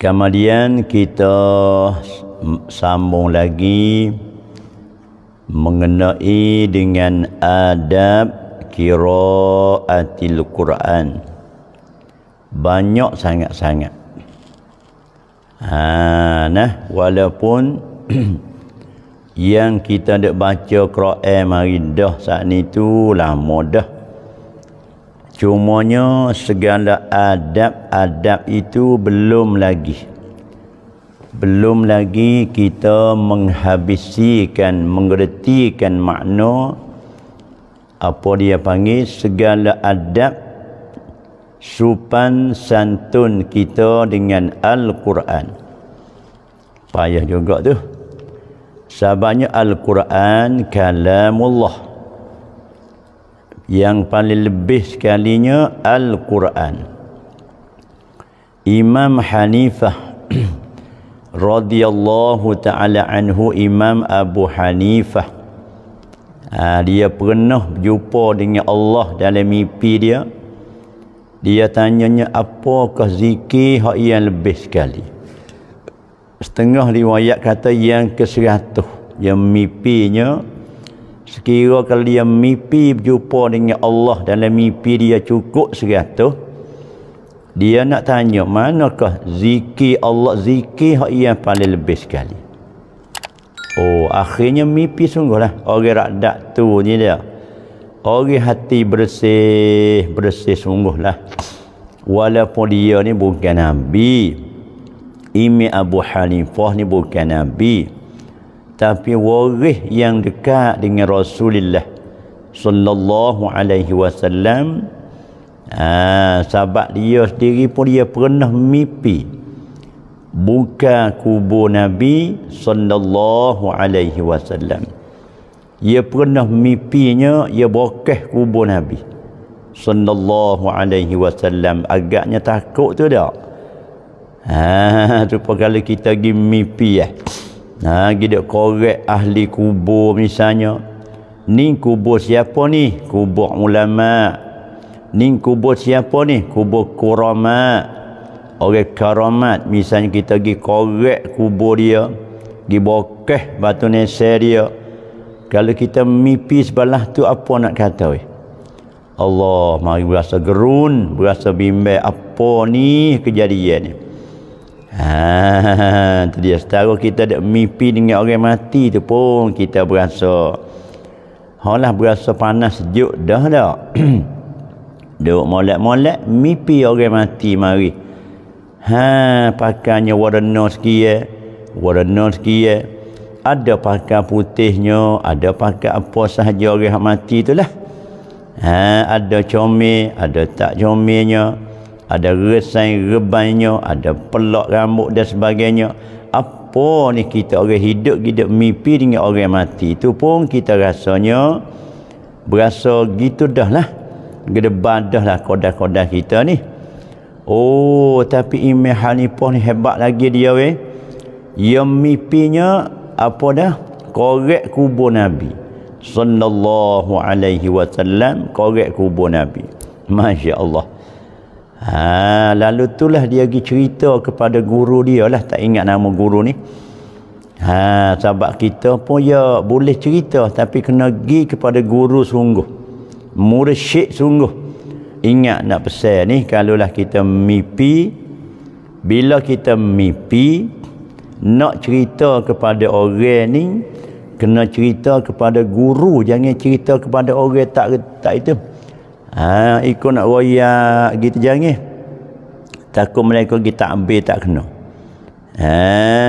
Kemudian kita sambung lagi mengenai dengan adab qiraatil Quran. Banyak sangat-sangat. Ha nah walaupun yang kita nak baca Quran hari dah saat ni tu lama dah cumanya segala adab-adab itu belum lagi belum lagi kita menghabisikan mengertikan makna apa dia panggil segala adab supan santun kita dengan Al-Quran payah juga tu sebabnya Al-Quran kalamullah Allah yang paling lebih sekalinya Al-Quran Imam Hanifah radhiyallahu ta'ala anhu Imam Abu Hanifah ha, dia pernah jumpa dengan Allah dalam mimpi dia dia tanyanya apakah zikir yang lebih sekali setengah riwayat kata yang keseratuh yang mimpinya sekira kalau dia mimpi berjumpa dengan Allah dalam mimpi dia cukup seratus dia nak tanya manakah zikir Allah zikir yang paling lebih sekali oh akhirnya mimpi sungguh lah orang radak tu ni dia orang hati bersih bersih sungguh lah walaupun dia ni bukan Nabi Imi Abu Hanifah ni bukan Nabi Nabi tapi waris yang dekat dengan Rasulullah sallallahu alaihi wasallam ah sahabat dia sendiri pun dia pernah mimpi buka kubur Nabi sallallahu alaihi wasallam dia pernah mimpinya dia bokeh kubur Nabi sallallahu alaihi wasallam agaknya takut tu tak ah tu kalau kita pergi mimpi eh ya ha, kita korek ahli kubur misalnya ni kubur siapa ni kubur ulama ni kubur siapa ni kubur kurama orang karamat misalnya kita pergi korek kubur dia pergi bokeh batu neser dia kalau kita mimpi sebelah tu apa nak kata weh Allah mari berasa gerun berasa bimbang apa ni kejadian ni Ha, dia setara kita ada mimpi dengan orang mati tu pun kita berasa halah berasa panas sejuk dah dah. Duk molek-molek mimpi orang mati mari. Ha, pakainya warna sekian, warna sekian. Ada pakai putihnya, ada pakai apa sahaja orang mati itulah. Ha, ada comel, ada tak comelnya ada resai rebainya, ada pelak rambut dan sebagainya. Apa ni kita orang hidup, kita mimpi dengan orang mati. Itu pun kita rasanya, berasa gitu dah lah. Gede badah lah kodah-kodah kita ni. Oh, tapi Imam Hanifah ni hebat lagi dia weh. Yang mimpinya, apa dah? Korek kubur Nabi. Sallallahu alaihi wasallam, korek kubur Nabi. Masya Allah. Ha, lalu itulah dia pergi cerita kepada guru dia lah. Tak ingat nama guru ni. Ha, sahabat kita pun ya boleh cerita. Tapi kena pergi kepada guru sungguh. Mursyid sungguh. Ingat nak pesan ni. Kalau lah kita mimpi. Bila kita mimpi. Nak cerita kepada orang ni. Kena cerita kepada guru. Jangan cerita kepada orang tak, tak itu. Tak itu ha, ikut nak royak gitu jangih takut mereka pergi ambil tak kena ha,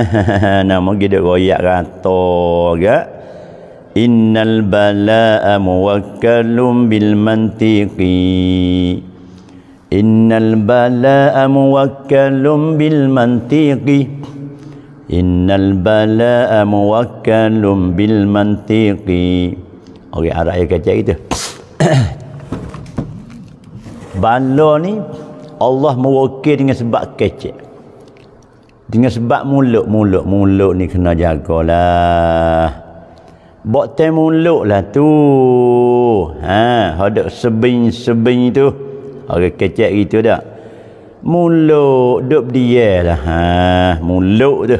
nama kita royak rata ke innal bala'a muwakkalum bil mantiqi innal bala'a muwakkalum bil mantiqi innal bala'a muwakkalum bil mantiqi orang okay, arah yang kacau itu bala ni Allah mewakil dengan sebab kecek dengan sebab mulut mulut mulut ni kena jagalah buat teh mulut lah tu ha ada sebing sebing tu orang kecek gitu dah mulut duk dia lah ha mulut tu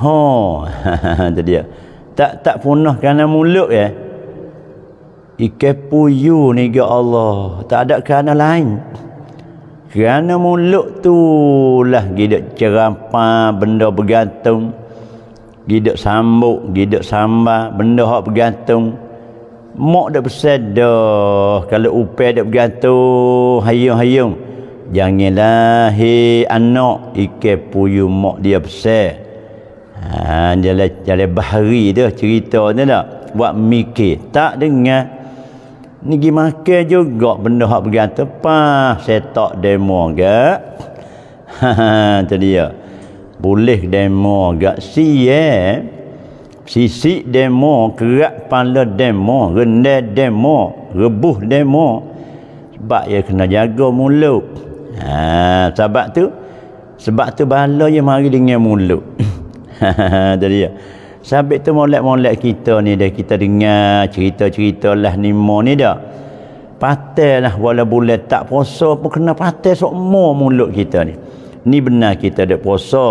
ha tu dia tak tak punah kerana mulut ya eh? Ikepu you ni ke ya Allah. Tak ada kerana lain. Kerana mulut tu lah gidak cerampa benda bergantung. Gidak sambuk, gidak sambar benda hak bergantung. Mak dah besar Kalau upai dah bergantung, hayung-hayung. Janganlah hei anak ike puyuh mak dia besar. Ha, jalan, jalan bahari dah cerita ni lah. Buat mikir. Tak dengar ni pergi makan juga benda hak pergi hantar pah setak demo gak haha tu dia boleh demo gak si eh sisi demo kerak pala demo rendah demo rebuh demo sebab ia kena jaga mulut ha, sebab tu sebab tu bala ia mari dengan mulut haha tu dia Sampai tu molek-molek kita ni dah kita dengar cerita-cerita lah ni mo ni dah. Patel lah wala boleh tak puasa pun kena sok semua mulut kita ni. Ni benar kita dah puasa.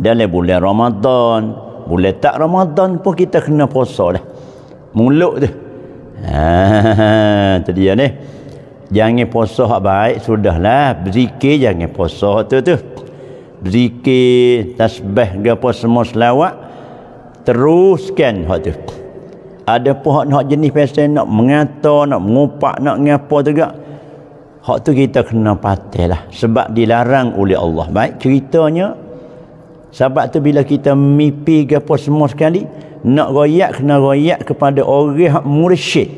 Dalam bulan Ramadan, boleh tak Ramadan pun kita kena puasa dah. Mulut tu. Ha, dia ni. Jangan puasa hak baik sudahlah. Berzikir jangan puasa tu tu. Berzikir, tasbih ke apa semua selawat teruskan hak tu ada pun nak jenis pesan nak mengata nak mengupak nak ngapa juga hak tu kita kena patah lah sebab dilarang oleh Allah baik ceritanya sebab tu bila kita mimpi ke apa semua sekali nak royak kena royak kepada orang hak mursyid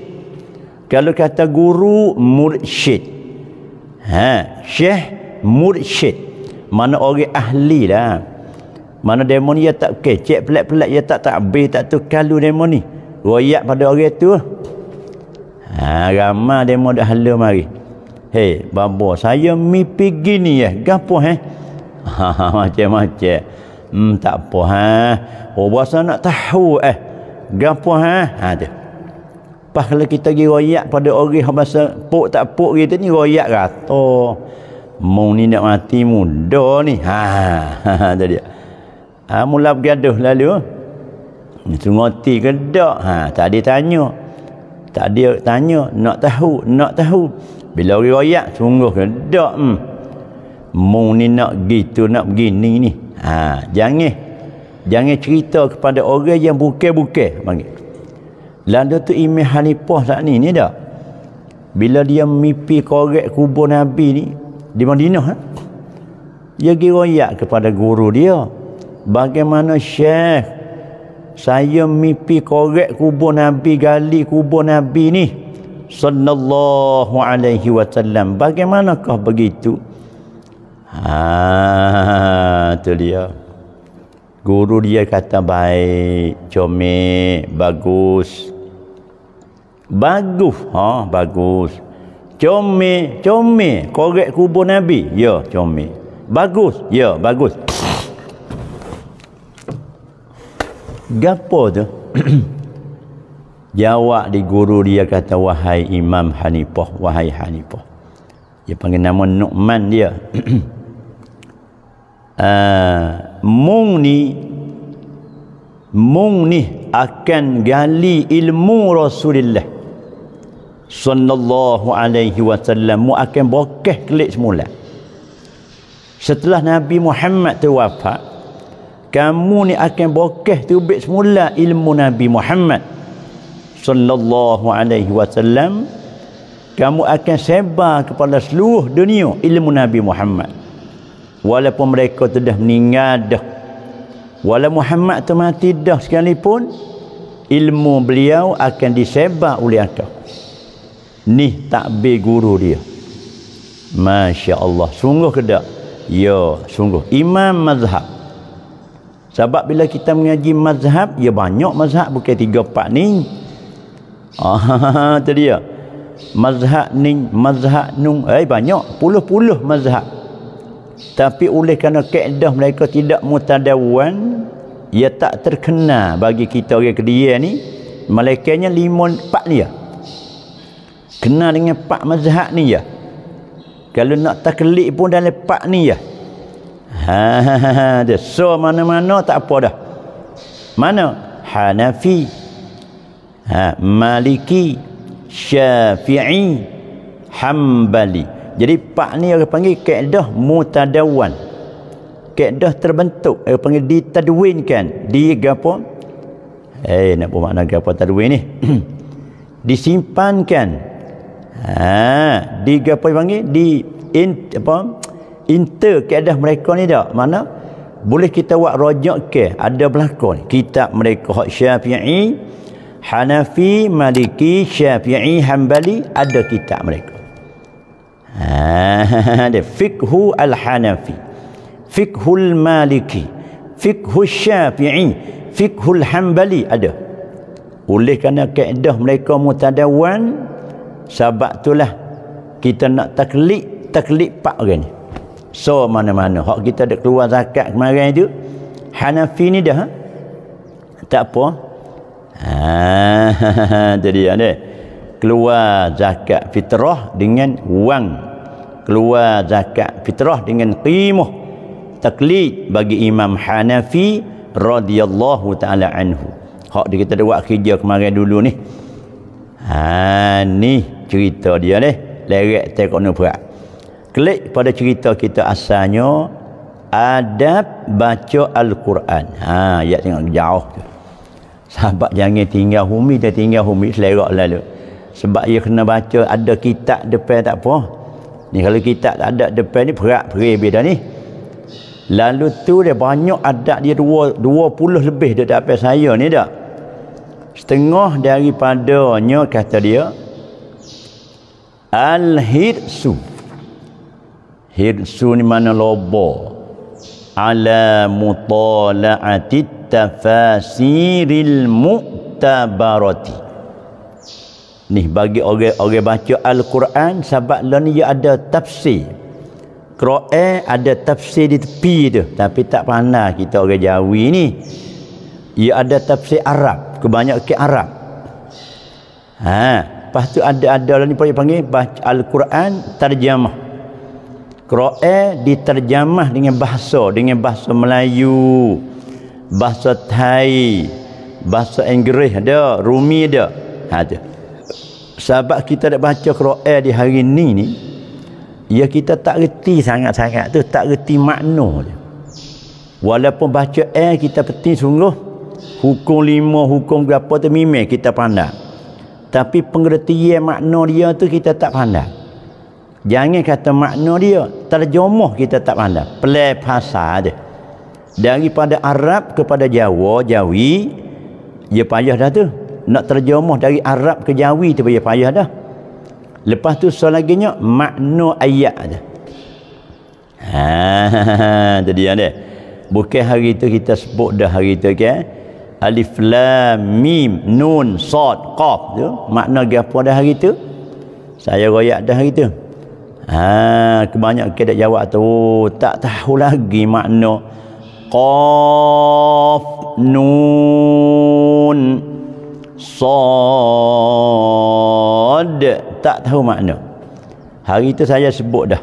kalau kata guru mursyid ha syekh mursyid mana orang ahli lah mana demon dia tak okey cek pelat-pelat dia tak tak habis tak tu kalu demon ni royak pada orang tu ha ramai demon dah hala mari hey babo saya mi pergi ni ya gapo eh, eh. Ha, macam-macam hmm tak apa ha obasa oh, nak tahu eh gapo ha ha tu Pas kalau kita pergi royak pada orang yang bahasa puk tak puk gitu ni royak rata. Mau ni nak mati muda ni. Ha, ha, ha, ha, mula bergaduh lalu itu ngoti ke tak ha, tak ada tanya tak ada tanya nak tahu nak tahu bila riwayat sungguh ke tak hmm. mu ni nak gitu nak begini ni ha, jangan jangan cerita kepada orang yang bukan-bukan panggil lalu tu imam Hanifah saat lah ni ni tak bila dia mimpi korek kubur Nabi ni di Madinah ha? dia pergi kepada guru dia bagaimana syekh saya mimpi korek kubur Nabi gali kubur Nabi ni sallallahu alaihi wasallam bagaimanakah begitu ha tu dia guru dia kata baik comel bagus bagus ha bagus comel comel korek kubur nabi ya comel bagus ya bagus Gapo tu? Jawab di guru dia kata wahai Imam Hanifah, wahai Hanifah. Dia panggil nama Nu'man dia. Ah, mung ni mung ni akan gali ilmu Rasulullah sallallahu alaihi wasallam mu akan bokeh kelik semula. Setelah Nabi Muhammad tu wafat, kamu ni akan bokeh tubik semula ilmu Nabi Muhammad sallallahu alaihi wasallam kamu akan sebar kepada seluruh dunia ilmu Nabi Muhammad walaupun mereka sudah meninggal dah wala Muhammad tu mati dah sekalipun ilmu beliau akan disebar oleh engkau ni takbir guru dia Masya Allah sungguh ke tak ya sungguh imam mazhab sebab bila kita mengaji mazhab, ya banyak mazhab bukan tiga empat ni. Ah, ha, ha, ha, tu dia. Mazhab ni, mazhab nun, eh banyak, puluh-puluh mazhab. Tapi oleh kerana kaedah mereka tidak mutadawwan, ia ya tak terkena bagi kita orang kedia ni, malaikatnya lima empat ni ya. Kena dengan empat mazhab ni ya. Kalau nak taklid pun dalam empat ni ya. Ha, ha, ha, ha, dia so mana-mana tak apa dah mana Hanafi ha, Maliki Syafi'i Hambali jadi pak ni orang panggil kaedah mutadawan kaedah terbentuk orang panggil ditadwinkan di gapo eh nak apa makna gapo tadwin ni disimpankan ha di gapo panggil di in apa inter keadaan mereka ni dah mana boleh kita buat rojak ke ada berlaku ni kitab mereka hak syafi'i Hanafi, Maliki, Syafi'i, Hanbali ada kitab mereka. Ha, fiqhu al-Hanafi, fiqhu al-Maliki, fiqhu syafii fiqhu al-Hanbali ada. Oleh kerana keadaan mereka mutadawan, tu lah kita nak taklid, taklid pak orang ni so mana-mana hak kita ada keluar zakat kemarin itu Hanafi ni dah ha? tak apa jadi ha, ada keluar zakat fitrah dengan wang keluar zakat fitrah dengan qimah taklid bagi Imam Hanafi radhiyallahu taala anhu hak dia kita ada buat kerja kemarin dulu ni ha ni cerita dia ni leret tekok nak buat klik pada cerita kita asalnya adab baca Al-Quran ha, ya tengok jauh tu sahabat jangan tinggal humi dia tinggal humi selerak lalu sebab dia kena baca ada kitab depan tak apa ni kalau kitab tak ada depan ni perak perih beda ni lalu tu dia banyak adab dia dua, dua puluh lebih dia dapat saya ni tak setengah daripadanya kata dia Al-Hirsu hirsu ni mana lobo ala mutala'ati tafasiril mu'tabarati ni bagi orang-orang baca Al-Quran sebab lah ni dia ada tafsir Quran ada tafsir di tepi tu tapi tak pernah kita orang Jawi ni ia ada tafsir Arab kebanyakan ke Arab ha lepas tu ada-ada lah ni panggil baca Al-Quran terjemah Kroe diterjemah dengan bahasa dengan bahasa Melayu bahasa Thai bahasa Inggeris ada Rumi ada ada ha, sebab kita dah baca Kroe di hari ini ni ya kita tak reti sangat-sangat tu tak reti makna dia walaupun baca eh kita peti sungguh hukum lima hukum berapa tu mimik kita pandang tapi pengertian makna dia tu kita tak pandang Jangan kata makna dia. Terjemah kita tak pandai. Play pasal je. Daripada Arab kepada Jawa, Jawi, dia payah dah tu. Nak terjemah dari Arab ke Jawi tu dia payah dah. Lepas tu selaginya makna ayat je. Ha, jadi ada. Bukan hari tu kita sebut dah hari tu kan. Alif lam mim nun sad qaf tu makna gapo dah hari tu? Saya royak dah hari tu. Ha, kebanyakan kita jawab tu tak tahu lagi makna qaf nun sad tak tahu makna hari itu saya sebut dah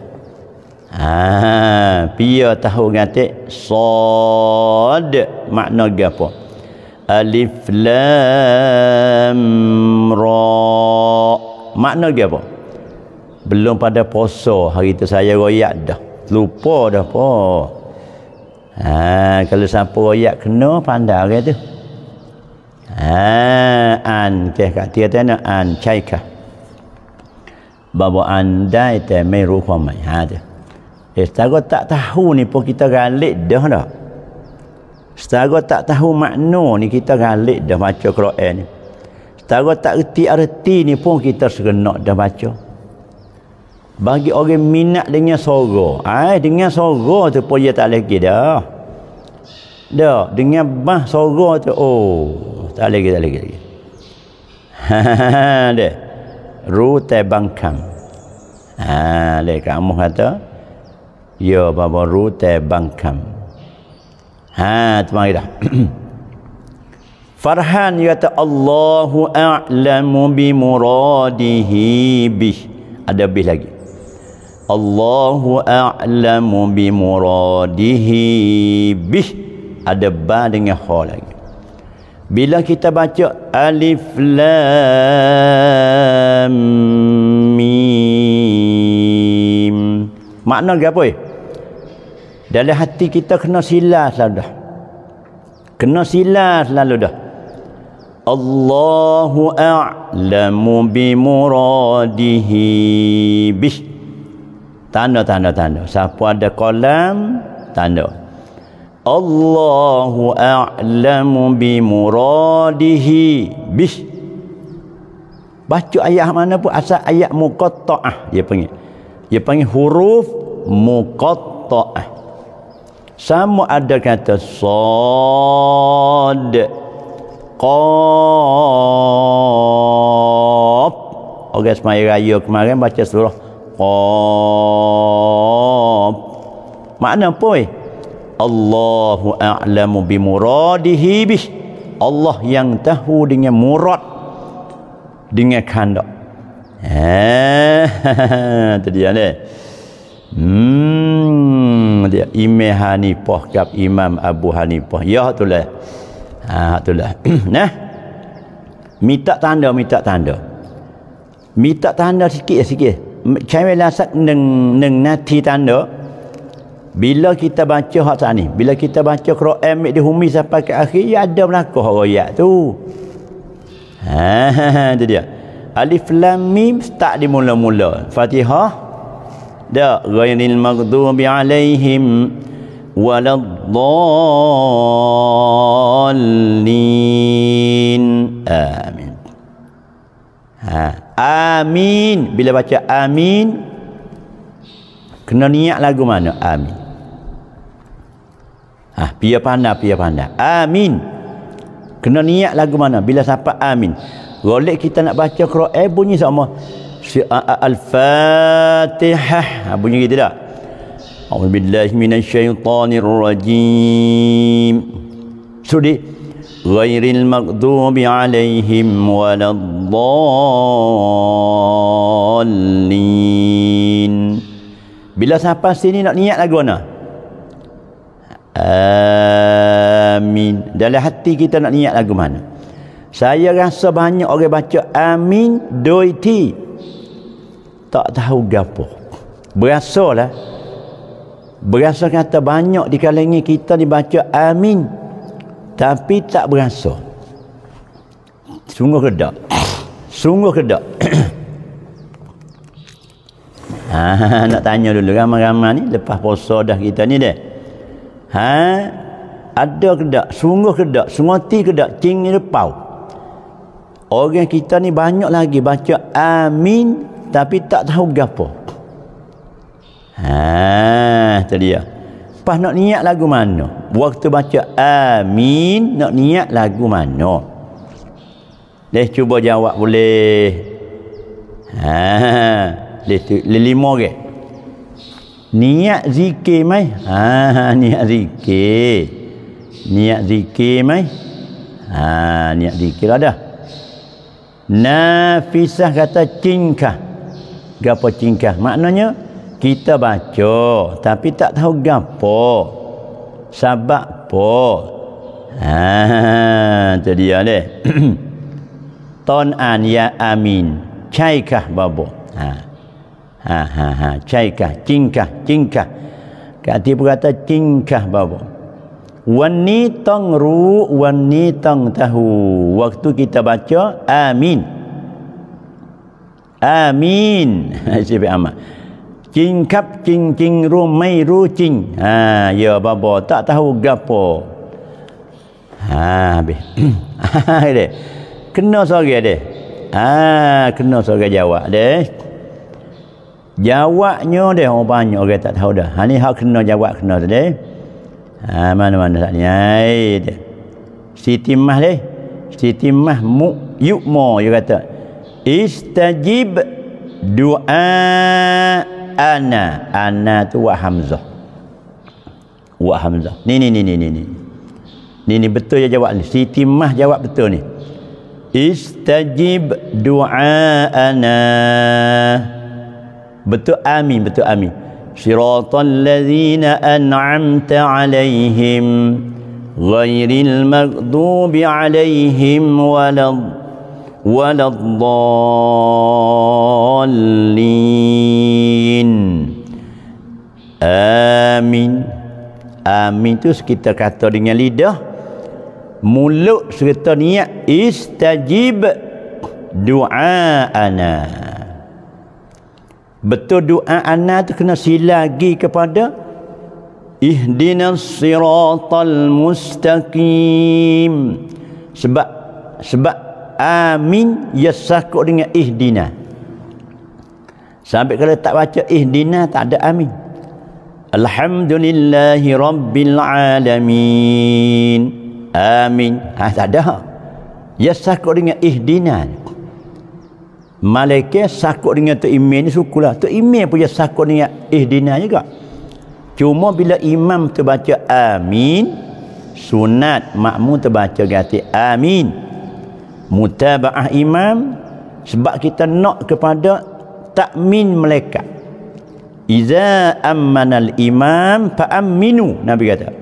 ha pia tahu ngate sad makna apa? alif lam ra makna gapo apa belum pada poso, hari tu saya royak dah lupa dah po. ha kalau siapa royak kena pandai ke tu ha an ke kat dia an caika bahawa anda itu merukum ha tu eh, Setara tak tahu ni pun kita galik dah dah. Setara tak tahu makna ni kita galik dah baca Quran ni. Setara tak erti arti ni pun kita segenak dah baca bagi orang minat dengan sorga ai dengan sorga tu pun dia tak leh kira dah dengan bah sorga tu oh tak leh tak leh lagi ha ru bangkam, ha le kamu kata yo ya, baba ru tebangkam ha tu mai dah Farhan kata Allahu a'lamu bi muradihi bih. Ada bih lagi. Allahu a'lamu bi muradihi bih ada ba dengan kha lagi bila kita baca alif lam mim makna dia apa eh? dalam hati kita kena silas lah dah kena silas lalu dah Allahu a'lamu bi muradihi bih tanda tanda tanda siapa ada kolam tanda Allahu a'lamu bi muradihi bis. baca ayat mana pun asal ayat muqatta'ah dia panggil dia panggil huruf muqatta'ah sama ada kata sad qaf orang semaya raya kemarin baca surah qab makna apa weh Allahu a'lamu bi muradihi bih Allah yang tahu dengan murad dengan kehendak ha tadi ada hmm dia imam hanifah gap imam abu hanifah ya itulah ha itulah nah minta tanda minta tanda minta tanda sikit lah, sikit ใช้เวลาสักหนึ่งหนึ่งนาทีตันเด้อ lah bila kita baca hak sana ni bila kita baca Quran mik di humi sampai ke akhir ya ada berlaku hak ayat tu ha, ha, ha tu dia alif lam mim start di mula-mula Fatihah dak ghairil maghdubi alaihim waladdallin amin ha amin bila baca amin kena niat lagu mana amin Ah, pia pandai pia pandai amin kena niat lagu mana bila sampai amin boleh kita nak baca Quran eh, bunyi sama si al-fatihah ha, bunyi gitu dah A'udzu billahi minasy rajim. Sudah so, غير المغضوب عليهم ولا الضالين Bila sampai sini nak niat lagu mana? Amin. Dalam hati kita nak niat lagu mana? Saya rasa banyak orang baca amin doiti. Tak tahu gapo. Berasalah. Berasa kata banyak di kalangan kita dibaca amin tapi tak berasa sungguh kedak sungguh kedak ha, ah, nak tanya dulu ramai-ramai ni lepas puasa dah kita ni deh ha ada kedak sungguh kedak sungoti kedak cing ni lepau orang kita ni banyak lagi baca amin tapi tak tahu gapo ha tadi ya lepas nak niat lagu mana waktu baca amin nak niat lagu mana leh cuba jawab boleh ha leh tu lima orang niat zikir mai ha, ha niat zikir niat zikir mai ha niat zikir ada nafisah kata cingkah gapo cingkah maknanya kita baca tapi tak tahu gapo sebab apa. ha tu dia ni ton an ya amin chai kah babo ha ha ha, ha. chai kah cingkah cingkah kati berkata cingkah babo wan ni tong ru wan ni tong tahu waktu kita baca amin amin siapa amat จริงครับจริงจริงรู้ไม่รู้จริงอ่าเยอะบาบอตะทาหูกาโปอ่าเบ้อเด้คุณโนสอกเด้อ่าคุณโนสอกจาวะเด้จาวะเนาะเด้ของปัญญาเกตทาหูเด้อฮันี่ฮักคุณโนจาวะคุณโนเด้อ่ามันมันสักเนี่ยเด้สิติมะเด้สิติมะมุยุโมยุกัตอิสตาจิบดูอา ana ana tu wa hamzah wa hamzah ni ni ni ni ni ni ni, ni betul je jawab ni Si Timah jawab betul ni istajib du'a'ana betul amin betul amin siratal ladzina an'amta alaihim ghairil maghdubi alaihim waladh ولا الضالين amin آمين itu sekitar kata dengan lidah mulut serta niat istajib doa betul doa ana tu kena silagi kepada ihdinas siratal mustaqim sebab sebab amin ya yasakuk dengan ihdina sampai kalau tak baca ihdina tak ada amin alhamdulillahi rabbil alamin amin ha, tak ada Ya yasakuk dengan ihdina malaikat sakuk dengan tu imin ni sukulah tu imin punya sakuk dengan ihdina juga cuma bila imam tu baca amin sunat makmum terbaca ganti amin mutaba'ah imam sebab kita nak kepada takmin malaikat iza ammanal imam fa amminu nabi kata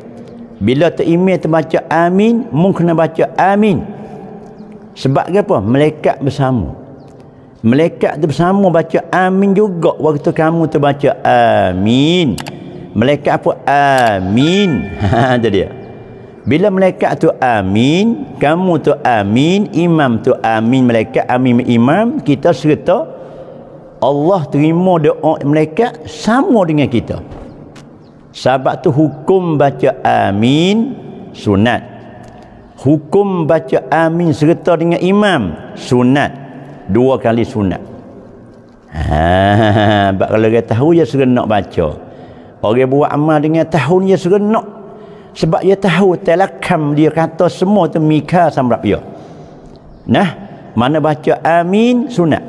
bila terimam terbaca amin mung kena baca amin sebab apa malaikat bersama malaikat tu bersama baca amin juga waktu kamu terbaca amin malaikat apa amin ha dia bila malaikat tu amin, kamu tu amin, imam tu amin, malaikat amin imam, kita serta Allah terima doa malaikat sama dengan kita. Sebab tu hukum baca amin sunat. Hukum baca amin serta dengan imam sunat. Dua kali sunat. Ha, kalau dia tahu dia serenak baca. Orang buat amal dengan tahun dia serenak sebab dia tahu telakam dia kata semua tu mika samrap dia nah mana baca amin sunat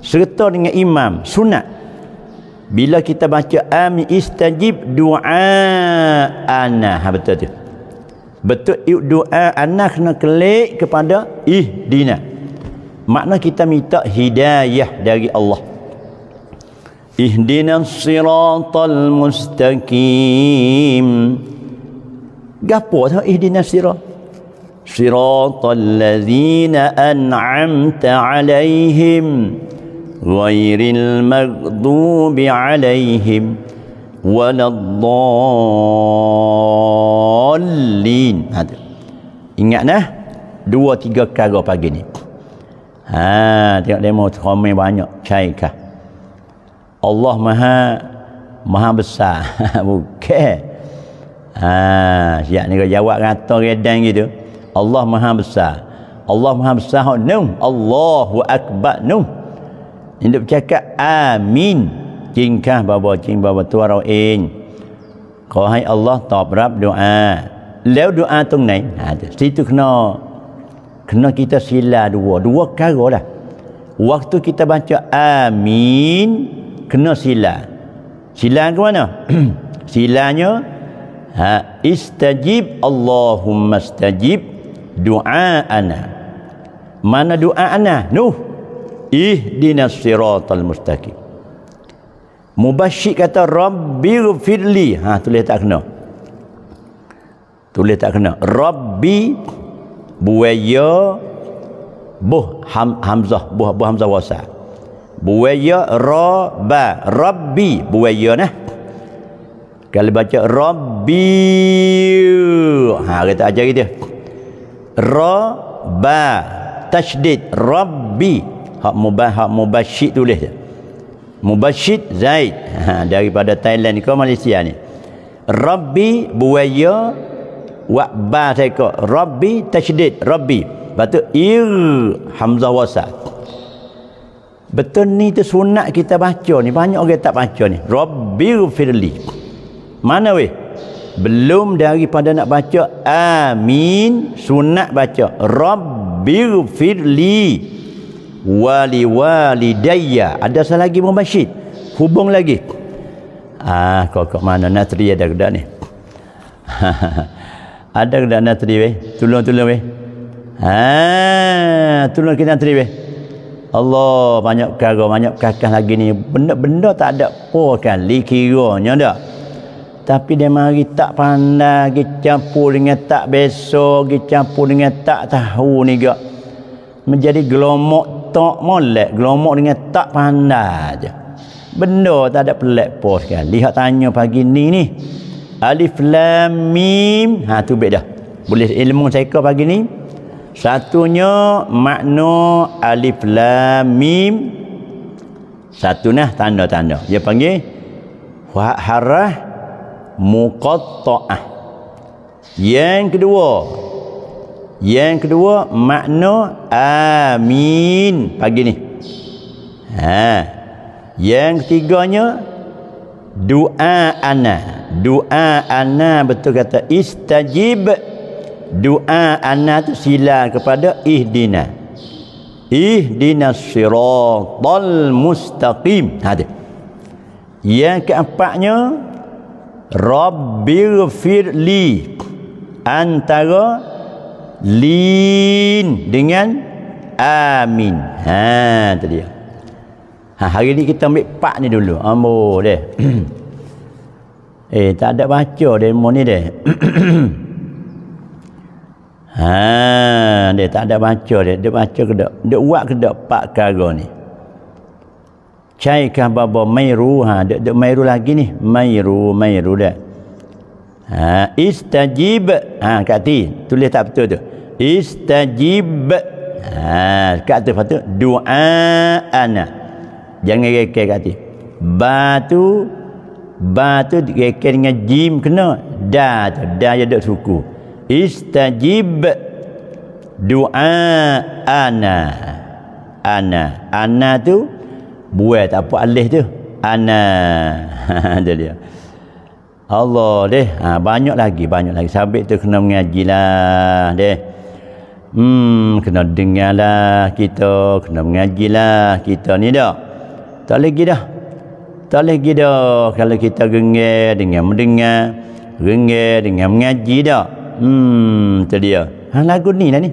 serta dengan imam sunat bila kita baca amin istajib doa ana ha, betul tu betul doa ana kena kelik kepada ihdina makna kita minta hidayah dari Allah ihdina siratal mustaqim Gapo tu ihdinas sirat. Siratal ladzina an'amta 'alaihim ghairil maghdubi 'alaihim waladdallin. Hadir. Ingat nah dua tiga perkara pagi ni. Ha, tengok demo komen banyak. Caikah. Allah Maha Maha besar. Bukan. Ha, siap ni kau jawab kata atas redan gitu. Allah Maha Besar. Allah Maha Besar hak nu. Allahu Akbar nu. Induk cakap amin. Cingkah bawa cing bawa tu arau in. Kau hai Allah tawab rap doa. Lalu doa tu ni. Ha, situ kena kena kita sila dua. Dua kara lah. Waktu kita baca amin kena sila. Sila ke mana? Silanya ha, istajib Allahumma istajib doa ana. mana doa ana? nuh ihdina siratal mustaqim mubashir kata rabbi gfirli ha tulis tak kena tulis tak kena rabbi buaya buh ham, hamzah buh, buh hamzah wasa buaya ra ba rabbi buaya nah kalau baca rabbi rabbil ha kita ajari dia ra ba tasydid rabbi hak mubah hak mubashid tulis dia Mubashid zaid ha daripada thailand ke malaysia ni rabbi buaya wa ba saya rabbi tashdid rabbi batu ir hamzah Wasat. Betul ni tu sunat kita baca ni. Banyak orang tak baca ni. Rabbi firli. Mana weh? belum daripada nak baca amin sunat baca rabbir firli wali walidayya ada salah lagi membasyid hubung lagi ah kau kau mana natri ada dah ni ada dah natri weh tolong tolong weh ah tolong kita natri weh Allah banyak kagak banyak kakak lagi ni benda-benda tak ada pokan oh, likiranya dah tapi dia mari tak pandai gi campur dengan tak beso gi campur dengan tak tahu ni gak menjadi gelomok tak molek gelomok dengan tak pandai aja benda tak ada pelak pos kan lihat tanya pagi ni ni alif lam mim ha tu beda boleh ilmu saya pagi ni satunya makna alif lam mim satu nah tanda-tanda dia panggil harah muqatta'ah yang kedua yang kedua makna amin pagi ni ha yang ketiganya doa ana doa ana betul kata istajib doa ana tu sila kepada ihdina ihdina siratal mustaqim hadis yang keempatnya Rabbir firli antara lin dengan amin. Ha tu dia. Ha hari ni kita ambil pak ni dulu. Ambo ah, deh. eh tak ada baca demo ni deh. ha dia tak ada baca deh. Dia baca ke tak? Dia buat ke tak pak kargo ni? Cai ka babo mairu ha dek dek mairu lagi ni mairu mairu dah. Ha istajib ha kati tulis tak betul tu. Istajib ha kata patut doa ana. Jangan reke kati. Batu batu reke dengan jim kena da tu da je dek suku. Istajib doa ana. Ana ana tu buai tak apa alih je ana ada dia Allah deh ha, banyak lagi banyak lagi sabit tu kena mengaji lah deh hmm kena dengar lah kita kena mengaji lah kita ni dah tak lagi dah tak lagi dah kalau kita gengar dengan mendengar gengar dengan mengaji dah hmm tu dia ha, lagu ni lah ni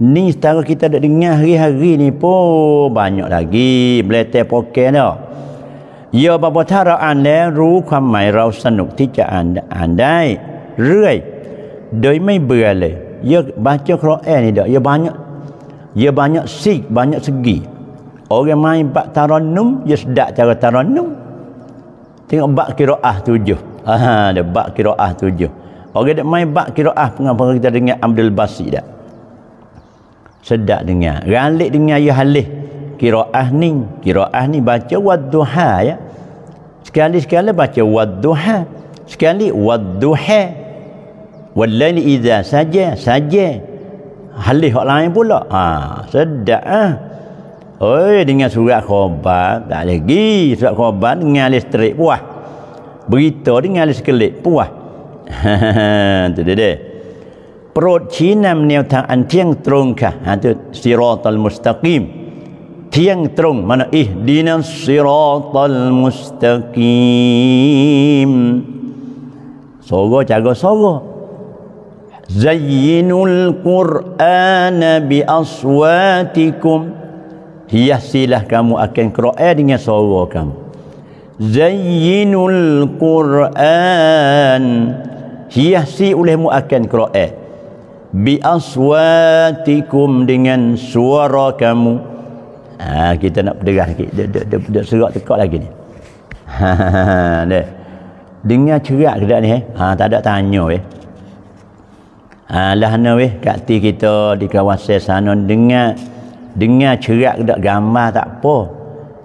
ni setara kita dah dengar hari-hari ni pun banyak lagi beletai poket dah ya bapa tak rau anda ruh kham mai rau senuk tiga anda andai rui doi mai berale ya baca Quran ni dah ya banyak ya banyak sik banyak segi orang main bak taranum ya sedak cara taranum tengok bak kiraah tujuh ha ada bak kiraah tujuh orang dak main bak kiraah pengapa kita dengar Abdul Basit dah sedak dengar ralik dengar ya halih kiraah ni ah ni baca wadduha ya sekali-sekala baca wadduha sekali wadduha walail idza saja saja halih orang lain pula ha sedak ah ha. oi dengan surat khabar tak lagi surat khabar dengan listrik puas berita dengan sekelip puas ha ha ha tu dia โปรดชี้นำแนวทางอันเที่ยงตรงค่ะอันที่ซิรอตัลมุสตะกีมเที่ยงตรงมันอิดีนัสซิรอตัลมุสตะกีมโซโกจากโซโก زينوا القرآن بأصواتكم هي سيلة كم أكن قرآن دنيا صوّا كم زينوا القرآن هي سيلة مؤكن قرآن bi aswatikum dengan suara kamu ha, kita nak pederah sikit dia, dia, dia, dia serak tekak lagi ni ha, ha, ha, ha dengar cerak ke tak ni eh? ha, tak ada tanya eh Alah ni weh kat kita di kawasan sana dengar dengar cerak ke tak gambar tak apa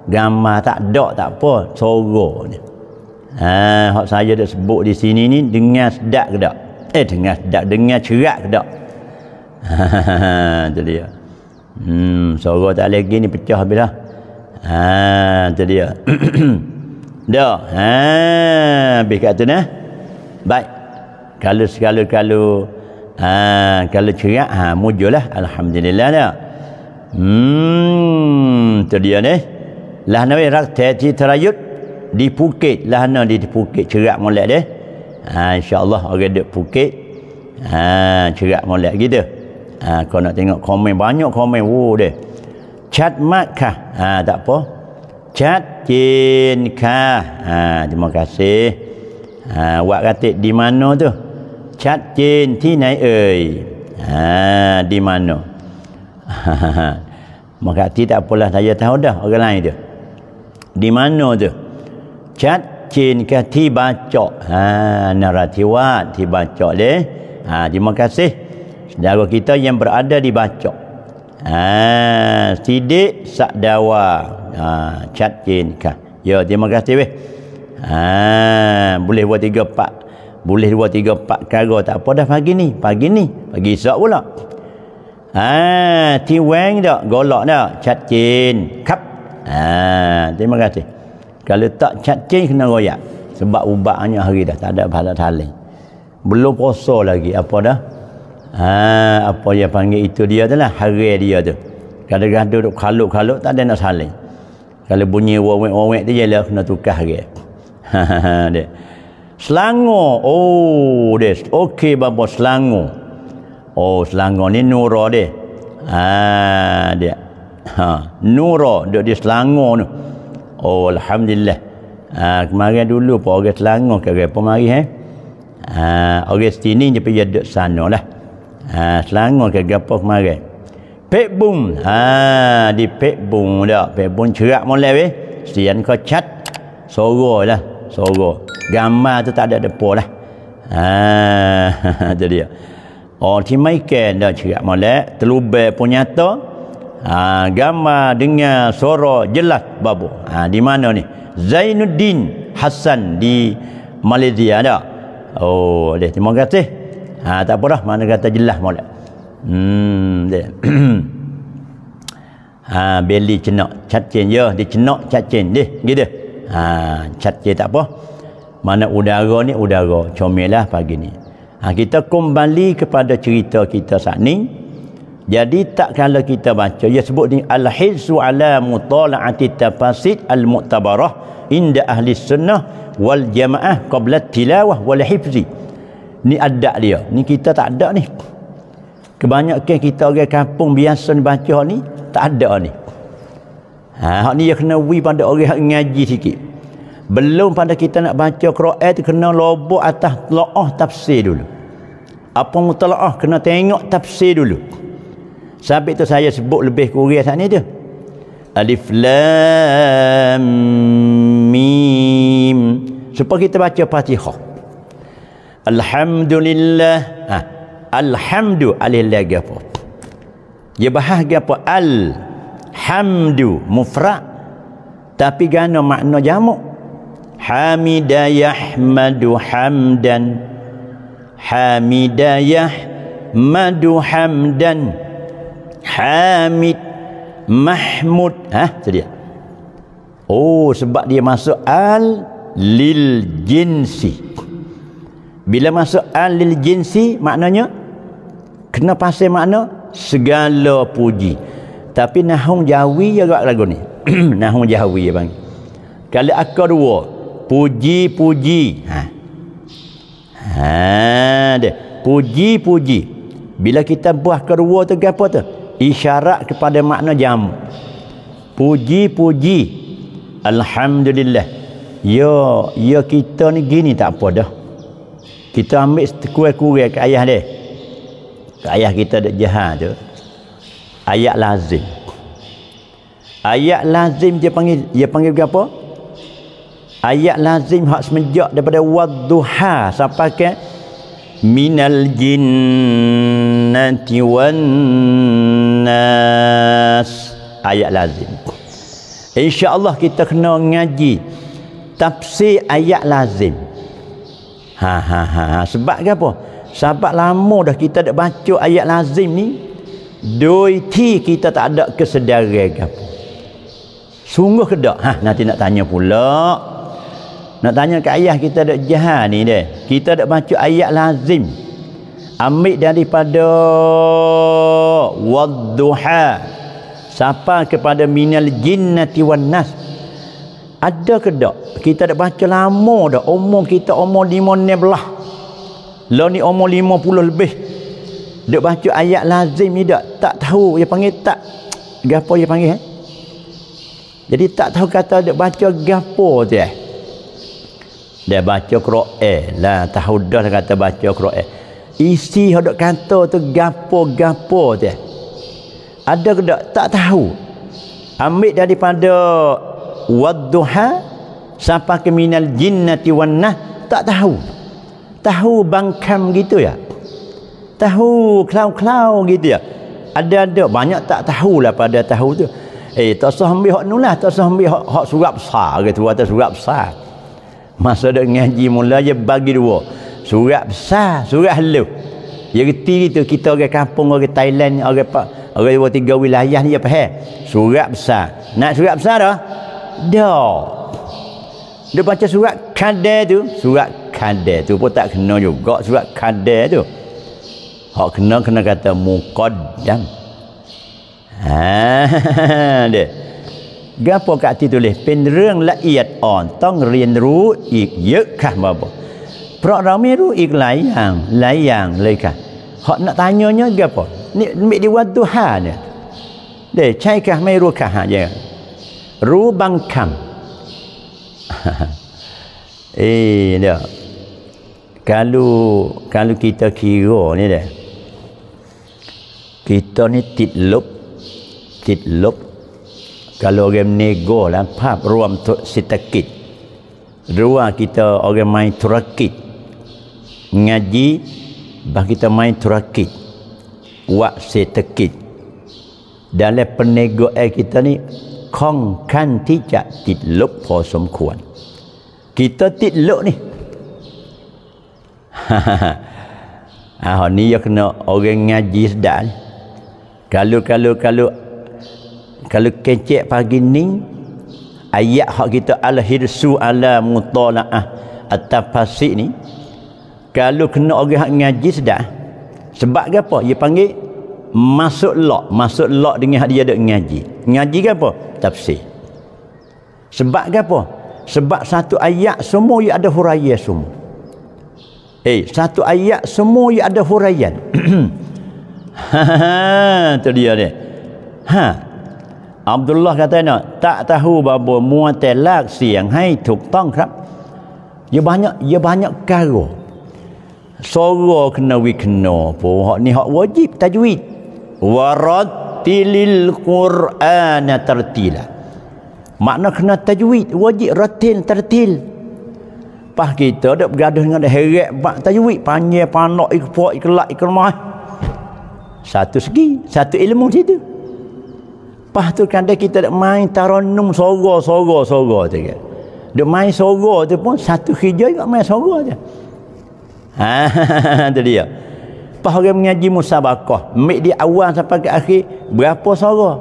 gambar tak dok tak apa suara ni ha, hak saya dah sebut di sini ni dengar sedap ke tak eh dengar tak dengar cerak ke tak jadi dia hmm suara tak lagi ni pecah habis lah ha itu dia dah ha habis kat tu nah baik kalau segala kalau ha kalau cerak ha mujulah alhamdulillah dah hmm itu dia ni lah nawi rak tadi terayut di pukit lah di pukit cerak molek deh ha, insyaAllah orang di Phuket ha, cerak molek kita ha, kau nak tengok komen banyak komen wow dia cat matkah ha, tak apa cat jin kah ha, terima kasih ha, buat katik di mana tu cat jin ti naik oi ha, di mana Maka hati tak apalah saya tahu dah orang lain tu. Di mana tu? Cat Cina ke ti baca ha naratiwa ti baca le ha terima kasih saudara kita yang berada di baca ha sidik sadawa ha Chat cina ya terima kasih weh ha boleh buat tiga empat boleh dua tiga empat kara tak apa dah pagi ni pagi ni pagi esok pula ha ti weng dak golak dak cat cina kap ha terima kasih kalau tak cacing kena royak. Sebab ubatnya hari dah. Tak ada pahala saling. Belum puasa lagi. Apa dah? Ha, apa yang panggil itu dia tu lah. Hari dia tu. Kadang-kadang duduk kaluk-kaluk tak ada nak saling. Kalau bunyi wawek-wawek tu je lah. Kena tukar hari. Ha, Selangor. Oh, des. Okey, Bapa. Selangor. Oh, Selangor ni Nura dia. Ha, dia. Ha, Nura. Duduk di Selangor tu. Oh alhamdulillah. Ah uh, kemarin dulu pun orang Selangor ke apa mari eh. Ah orang sini dia pergi duduk sanalah. Ah uh, Selangor ke apa kemarin. Pek bung. Ha uh, di pek bung dah. Pek bung cerak molek weh. Sian kau chat. Sorolah. Soro. Gambar tu tak ada depo lah. Ha ah, jadi. Oh timai ke dah cerak molek. Terubah pun nyata ha, gambar dengar suara jelas babo ha, di mana ni Zainuddin Hassan di Malaysia ada oh leh terima kasih ha, tak apa dah mana kata jelas mole hmm leh ha beli cenak cacing je dia cenak cacing deh gitu ha cacing tak apa mana udara ni udara comel lah pagi ni ha, kita kembali kepada cerita kita saat ni jadi tak kala kita baca dia sebut ni al-hisu ala mutala'ati tafasid al Muktabarah inda ahli sunnah wal jamaah qabla tilawah wal hifzi. Ni ada dia. Ni kita tak ada ni. Kebanyakan kita orang kampung biasa ni baca ni tak ada ni. Ha hak ni dia kena wi pada orang yang ngaji sikit. Belum pada kita nak baca Quran tu kena lobok atas telaah tafsir dulu. Apa mutalaah kena tengok tafsir dulu. Sampai tu saya sebut lebih kurang sana je. Alif Lam Mim. Supaya kita baca Fatihah. Alhamdulillah. Ha. Alhamdu alih lagi apa? Dia ya bahas apa? Alhamdu mufra' Tapi gana makna jamuk? Hamidah Yahmadu Hamdan Hamidah Yahmadu Hamdan, Hamidah Hamdan. Hamid Mahmud ha itu dia oh sebab dia masuk al lil jinsi bila masuk al lil jinsi maknanya kena pasal makna segala puji tapi nahung jawi gak lagu ni nahung jawi ya bang kalau akar dua puji-puji ha ha deh, puji-puji bila kita buah kedua tu apa tu isyarat kepada makna jam. puji-puji Alhamdulillah ya ya kita ni gini tak apa dah kita ambil kuih-kuih ke ayah dia ke ayah kita ada jahat tu ayat lazim ayat lazim dia panggil dia panggil apa ayat lazim hak semenjak daripada wadduha sampai ke من الجنة nas ayat lazim. Insya-Allah kita kena ngaji tafsir ayat lazim. Ha, ha ha ha. Sebab ke apa? Sebab lama dah kita tak baca ayat lazim ni. Doi ti kita tak ada kesedaran ke apa. Sungguh kedak. Ha nanti nak tanya pula nak tanya ke ayah kita dak jahal ni dia kita dak baca ayat lazim ambil daripada wadduha siapa kepada minal jinnati wan nas ada ke dak kita dak baca lama dak umur kita umur 5 belah lo ni umur 50 lebih dak baca ayat lazim ni dak tak tahu dia panggil tak gapo dia panggil eh? jadi tak tahu kata dak baca gapo tu eh? dia baca Quran eh, lah tahu dia kata baca Quran isi hodok kata tu gapo-gapo dia eh. ada ke tak tak tahu ambil daripada wadduha siapa ke minal jinnati wan tak tahu tahu bangkam gitu ya tahu klau-klau gitu ya ada-ada banyak tak tahu lah pada tahu tu eh tak usah ambil hak nulah tak usah ambil hak, hak surat besar gitu atau surat besar masa dia ngaji mula dia bagi dua surat besar surat halu dia reti itu kita orang kampung orang Thailand orang apa orang dua tiga wilayah ni apa hal surat besar nak surat besar dah dah dia baca surat kader tu surat kader tu pun tak kena juga surat kader tu hak kena kena kata muqaddam ha dia เรื่องปกติตุเลเป็นเรื่องละเอียดอ่อนต้องเรียนรู้อีกเยอะค่ะบาบเพราะเราไม่รู้อีกหลายอย่างหลายอย่างเลยค่ะเขาหน้าตาเยอะๆกับนี่ไม่ได้วัดดูฮาเนี่ยเดวใช่ค่ะไม่รู้ค่ะอย่างรู้บางคำเอ้เดี๋ยวก a l a า kalau ต i t a k i r ี ni dah kita ni t i ติดลบติดลบ kalau orang nego lah pap ruam sitakit ruang kita orang main turakit ngaji bah kita main turakit wak sitakit dalam penego eh kita ni kong kan tidak tidak po semkuan kita tidak ni ah ni ya kena orang ngaji sedar kalau kalau kalau kalau kecek pagi ni ayat hak kita al hirsu ala mutalaah at-tafasi ni kalau kena orang hak ngaji sedah sebab ke apa dia panggil masuk lok masuk lok dengan hak dia ada ngaji ngaji ke apa tafsir sebab ke apa sebab satu ayat semua yang ada huraian semua eh satu ayat semua yang ada huraian ha, ha, ha. tu dia ni ha อับดุลลอฮ์กะตานะตะตะฮูบะบมัวแต่ลากเสียงให้ถูกต้องครับเยอะบานะเยอะบานะกะโรโซโรคนวิคโนปูฮอนี่ฮอวาจิบตะจวิดวะรัตติลิลกุรอานะตัรติลมักนะคนะตะจวิดวาจิรัตติลตัรติลปะกิตะดับกะดึงกะเฮเรกปะตะจวิดปานเยปานอิกฟออิกละอิกลมาย satu segi satu ilmu di situ Lepas tu kata kita nak main taronum sorga sorga sorga tu kan. Dia main sorga tu pun satu hijau juga main sorga je. Ha tu dia. Pas orang mengaji musabakah, mik di awal sampai ke akhir berapa sorga?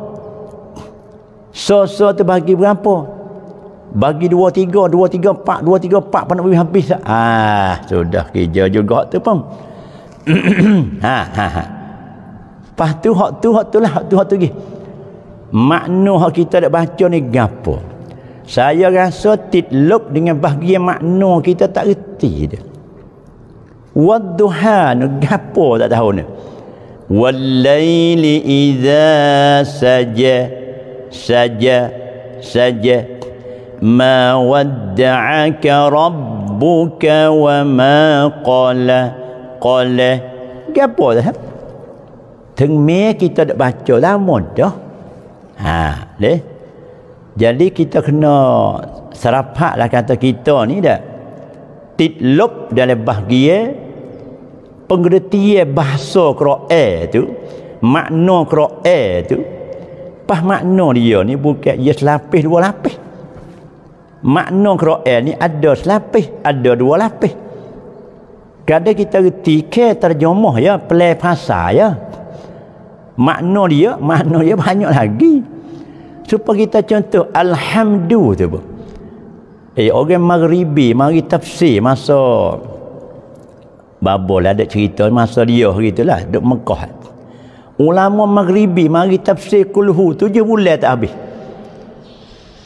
So-so tu bagi berapa? Bagi dua tiga, dua tiga empat, dua tiga empat pun nak pergi habis. Ah, sudah kerja juga tu pun. ha, ha, ha. Lepas tu, hak tu, hak tu lah, hak tu, hak tu, hak tu makna kita nak baca ni gapo saya rasa titlop dengan bahagian makna kita tak reti dia wadduha gapo tak tahu ni wallaili idza saja saja saja ma wadda'aka rabbuka wa ma qala qala gapo dah Tengmeh kita dah baca lama dah. Ha, leh. Jadi kita kena serapaklah kata kita ni dah. Titlop dalam bahagia pengertian bahasa Quran tu, makna Quran tu. Pas makna dia ni bukan ya selapis dua lapis. Makna Quran ni ada selapis, ada dua lapis. Kadang kita reti ke terjemah ya, pelai pasal ya makna dia makna dia banyak lagi supaya kita contoh alhamdulillah. tu apa eh orang maghribi mari tafsir masa babol ada cerita masa dia lah, duk Mekah ulama maghribi mari tafsir kulhu tujuh bulan tak habis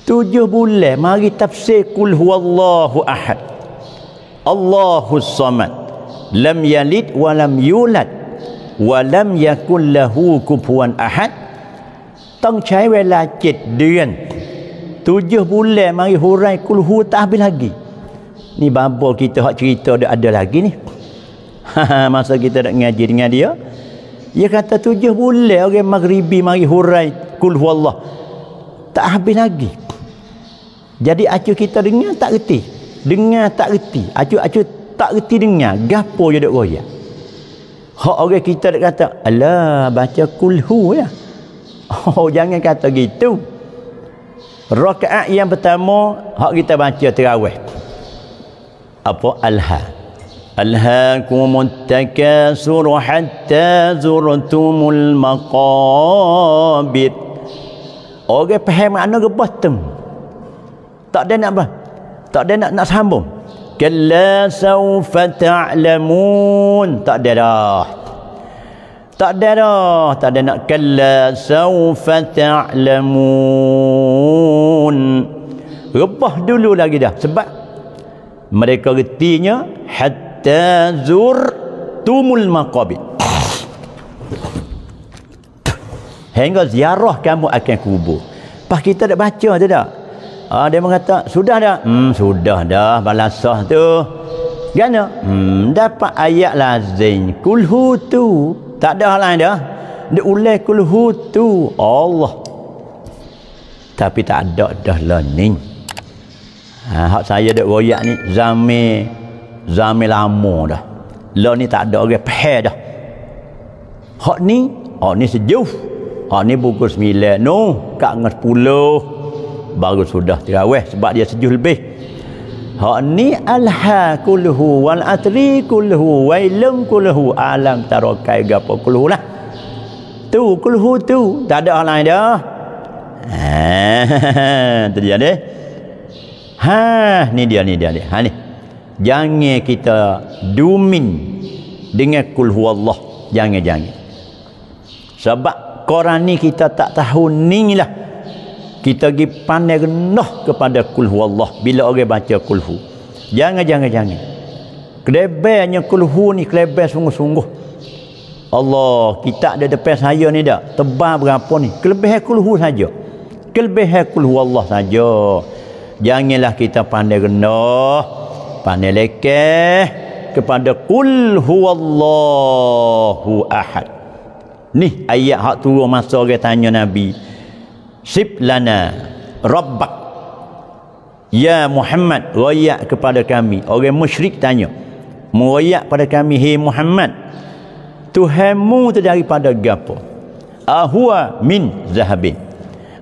tujuh bulan mari tafsir kul huwallahu ahad Allahus samad lam yalid wa yulad wa lam yakul lahu kufuwan ahad Cai 7 Bulan Hurai Tak Lagi. ต้องใช้เวลาเจ็ดเดือนตุจบุลเลมังฮุไรคุลฮูตาบิลากินี่บาบอ kita hak cerita ada ada lagi ni ha, ha, masa kita nak ngaji dengan dia dia kata tujuh bulan orang okay, maghribi mari hurai kul Allah tak habis lagi jadi acu kita dengar tak reti dengar tak reti acu acu tak reti dengar gapo je dok royak Hak orang kita nak kata, Alah, baca kulhu ya. Oh, jangan kata gitu. Rakaat yang pertama, hak kita baca terawih. Apa? Alha. ألهاكم التكاثر حتى زرتم المقابر Orang faham makna ke bottom. Tak ada nak apa? Tak ada nak nak sambung kalla sawfa ta'lamun tak ada dah tak ada dah tak ada nak kalla sawfa ta'lamun rebah dulu lagi dah sebab mereka retinya hatta zur tumul maqabir hingga ziarah kamu akan kubur pas kita dah baca je tak Ah dia mengata sudah dah? Hmm, sudah dah balasah tu. Gana? Hmm, dapat ayat lazim. Kulhu tu. Tak ada hal lain dah. Dia ulai kulhu tu. Allah. Tapi tak ada dah lah ni. Ha, ah, hak saya dek royak ni zami zami lama dah. Lah ni tak ada orang okay, pahal dah. Hak ni, hak ni sejuh. Hak ni pukul 9. No, kat dengan 10 baru sudah tirawih sebab dia sejuh lebih hak ni alha kulhu wal atri kulhu wailam kulhu alam tarakai gapo kulhu lah tu kulhu tu tak ada lain dah. ha dia ni ha ni dia ni dia ni ha ni jangan kita dumin dengan kulhu Allah jangan jangan sebab Quran ni kita tak tahu ni lah kita pergi pandai renuh kepada kulhu Allah bila orang baca kulhu jangan jangan jangan kelebihannya kulhu ni kelebih sungguh-sungguh Allah kita ada depan saya ni dah tebal berapa ni kelebihan kulhu saja kelebihan kulhu Allah saja janganlah kita pandai renuh pandai lekeh kepada kul huwallahu ahad ni ayat hak turun masa orang tanya nabi sib lana rabbak ya muhammad royak kepada kami orang musyrik tanya meroyak kepada kami Hei muhammad tuhanmu tu daripada gapo ahwa min zahabin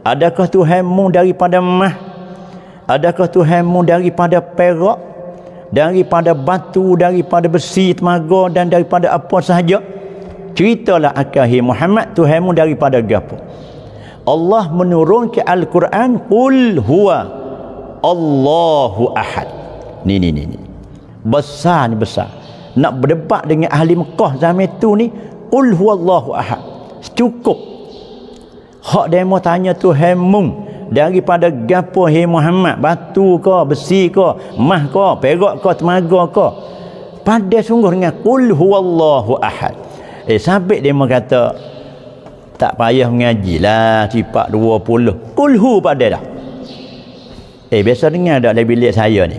adakah tuhanmu daripada mah adakah tuhanmu daripada perak daripada batu daripada besi temaga dan daripada apa sahaja ceritalah akal hey muhammad tuhanmu daripada gapo Allah menurun ke Al-Quran Qul huwa Allahu ahad Ni ni ni ni Besar ni besar Nak berdebat dengan ahli Mekah zaman tu ni Qul huwa Allahu ahad Cukup Hak dia mau tanya tu hemung daripada gapo he Muhammad batu ke besi ke mah ke perak ke temaga ke pada sungguh dengan qul huwallahu ahad eh sabit dia mau kata tak payah mengaji lah dua puluh, kulhu pada dah eh biasa dengar dah dalam bilik saya ni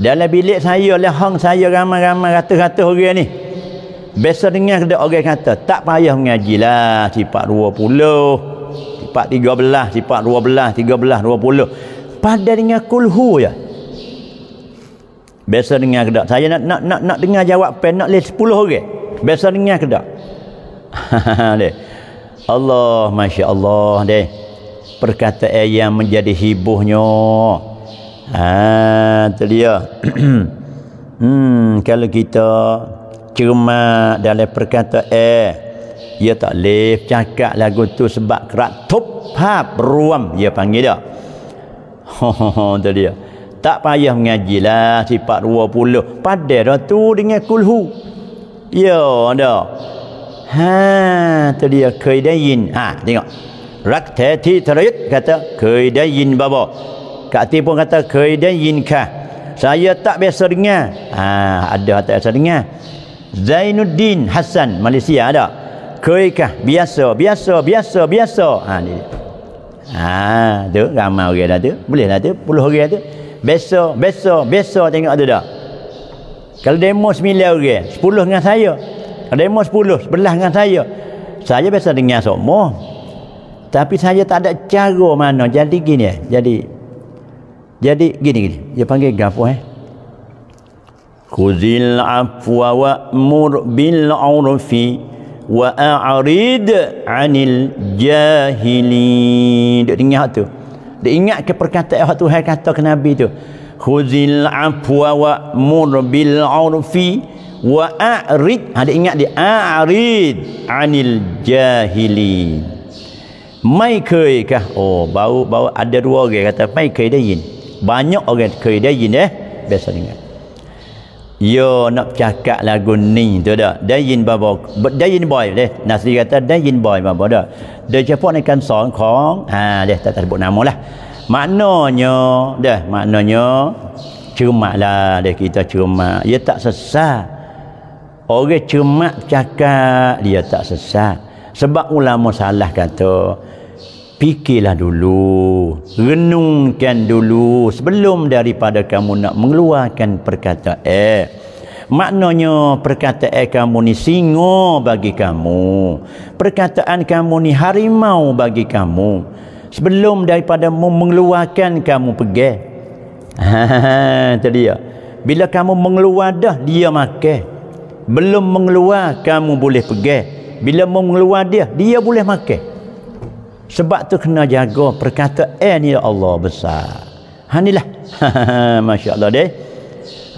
dalam bilik saya lah hang saya ramai-ramai kata-kata orang ni biasa dengar kata orang kata tak payah mengaji lah dua puluh, tiga belah, 20 dua belah, tiga belah, dua puluh. pada dengan kulhu ya biasa dengar kata saya nak nak nak, nak dengar jawapan nak lebih 10 orang biasa dengar kata Hahaha, Allah Masya Allah deh perkataan yang menjadi hibuhnya Ah, ha, tu dia hmm kalau kita cuma dalam perkataan ia tak leh cakap lagu tu sebab kerat top hab ruam dia panggil dia tu dia tak payah mengajilah sifat 20 pada dah tu dengan kulhu ya ada. Ha, tu dia kaidain. Ha, tengok. Rak tati terayut kata kaidain baba. Kak Ati pun kata kaidain ka. Saya tak biasa dengar. Ha, ada tak biasa dengar. Zainuddin Hassan Malaysia ada. Kaika biasa, biasa, biasa, biasa. Ha, ni. Ha, tu ramai orang dah tu. Boleh lah tu, puluh orang tu. Biasa, biasa, biasa tengok tu dah. Kalau demo 9 orang, 10 dengan saya, Demo 10 sebelah dengan saya. Saya biasa dengar semua. Tapi saya tak ada cara mana. Jadi gini. Eh. Jadi jadi gini gini. Dia panggil gapo eh. Khuzil afwa wa mur bil urfi wa a'rid 'anil jahili. Dia ingat tu. Dia ingat ke perkataan Allah Tuhan kata ke Nabi tu. Khuzil afwa wa mur bil urfi wa a'rid ada ha, ingat di a'rid anil jahili. mai kei kah oh bau bau ada dua orang kata mai kei dayin banyak orang kei dayin eh biasa dengar yo nak cakap lagu ni tu dah dayin babo dayin boy leh nasi kata dayin boy babo dah dia cepat nak kan song kong ha dia tak sebut nama lah maknanya dah maknanya cuma lah dia kita cuma Ia tak sesat orang cermat cakap dia tak sesat sebab ulama salah kata fikirlah dulu renungkan dulu sebelum daripada kamu nak mengeluarkan perkataan eh maknanya perkataan kamu ni singo bagi kamu perkataan kamu ni harimau bagi kamu sebelum daripada mengeluarkan kamu pergi ha itu ha, ha, ha, dia bila kamu mengeluar dah dia makan belum mengeluar kamu boleh pergi bila mau mengeluar dia dia boleh makan sebab tu kena jaga perkataan ya Allah besar ha inilah Masya Allah deh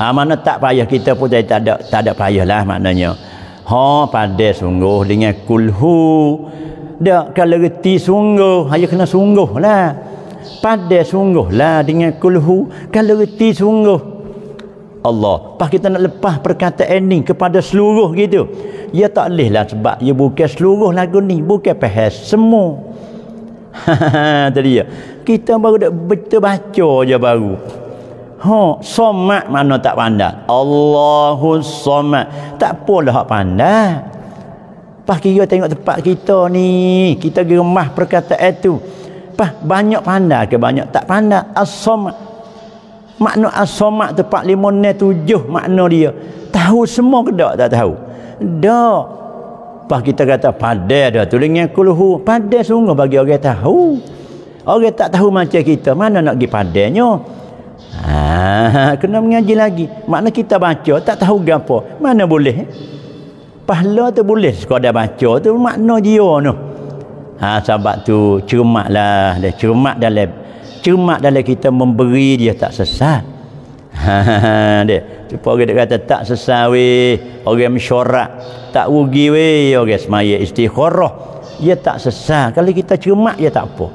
ha, mana tak payah kita pun tak ada tak ada payah lah maknanya ha pada sungguh dengan kulhu Dia kalau reti sungguh hanya kena sungguh lah pada sungguh lah dengan kulhu kalau reti sungguh Allah. Pas kita nak lepas perkataan ni kepada seluruh gitu. Ya tak boleh lah sebab ia ya bukan seluruh lagu ni. Bukan pahas semua. Tadi ya. Kita baru dah betul baca je baru. Ha, somat mana tak pandai. Allahu somat. Tak apalah hak pandai. Pas kira tengok tempat kita ni. Kita geremah perkataan tu. Pas banyak pandai ke banyak tak pandai. As-somat makna as-somat tu pak lima ni tujuh makna dia tahu semua ke tak tak tahu dah pas kita kata padah dah tu dengan kuluhu padai sungguh bagi orang tahu orang tak tahu macam kita mana nak pergi padahnya Ah, kena mengaji lagi makna kita baca tak tahu gapo mana boleh pahala tu boleh sekadar baca tu makna dia tu ha, sahabat tu cermatlah dia cermat dalam cermat dalam kita memberi dia tak sesat dia tu orang dia kata tak sesat weh orang mesyuarat tak rugi weh orang semaya istikharah dia tak sesat kalau kita cermat dia tak apa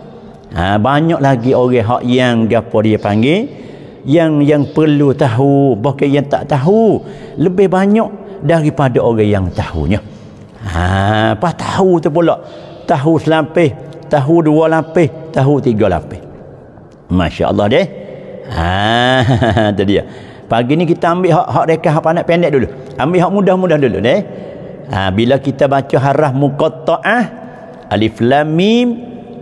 ha, banyak lagi orang hak yang gapo dia panggil yang yang perlu tahu bahkan yang tak tahu lebih banyak daripada orang yang tahunya ha, apa tahu tu pula tahu selampih tahu dua lampih tahu tiga lampih Masya Allah deh. Ha, dia. Pagi ni kita ambil hak hak rekah hak panat pendek dulu. Ambil hak mudah-mudah dulu deh. Ha, bila kita baca harah muqatta'ah alif lam mim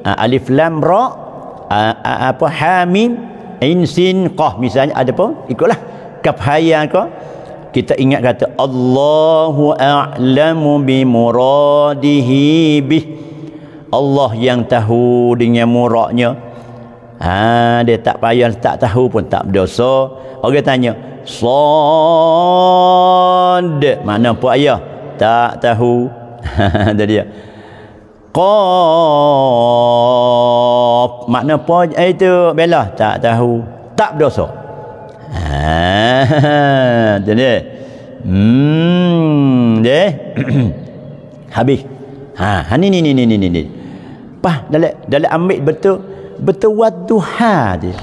ha, alif lam ro ha, ha, apa hamim insin sin misalnya ada apa ikutlah kaf haya ke kita ingat kata Allahu a'lamu bi muradihi bih Allah yang tahu dengan muraknya Ha, dia tak payah, tak tahu pun tak berdosa. Orang tanya, Sond. Mana pun ayah? Tak tahu. Itu dia. Qaf. Mana pun eh, itu? Bela. Tak tahu. Tak berdosa. Ha, itu dia. Hmm, deh. Habis. Ha, ini ha, ni ni ni ni ni. Pah, dalam dalam ambil betul bertuat duha dia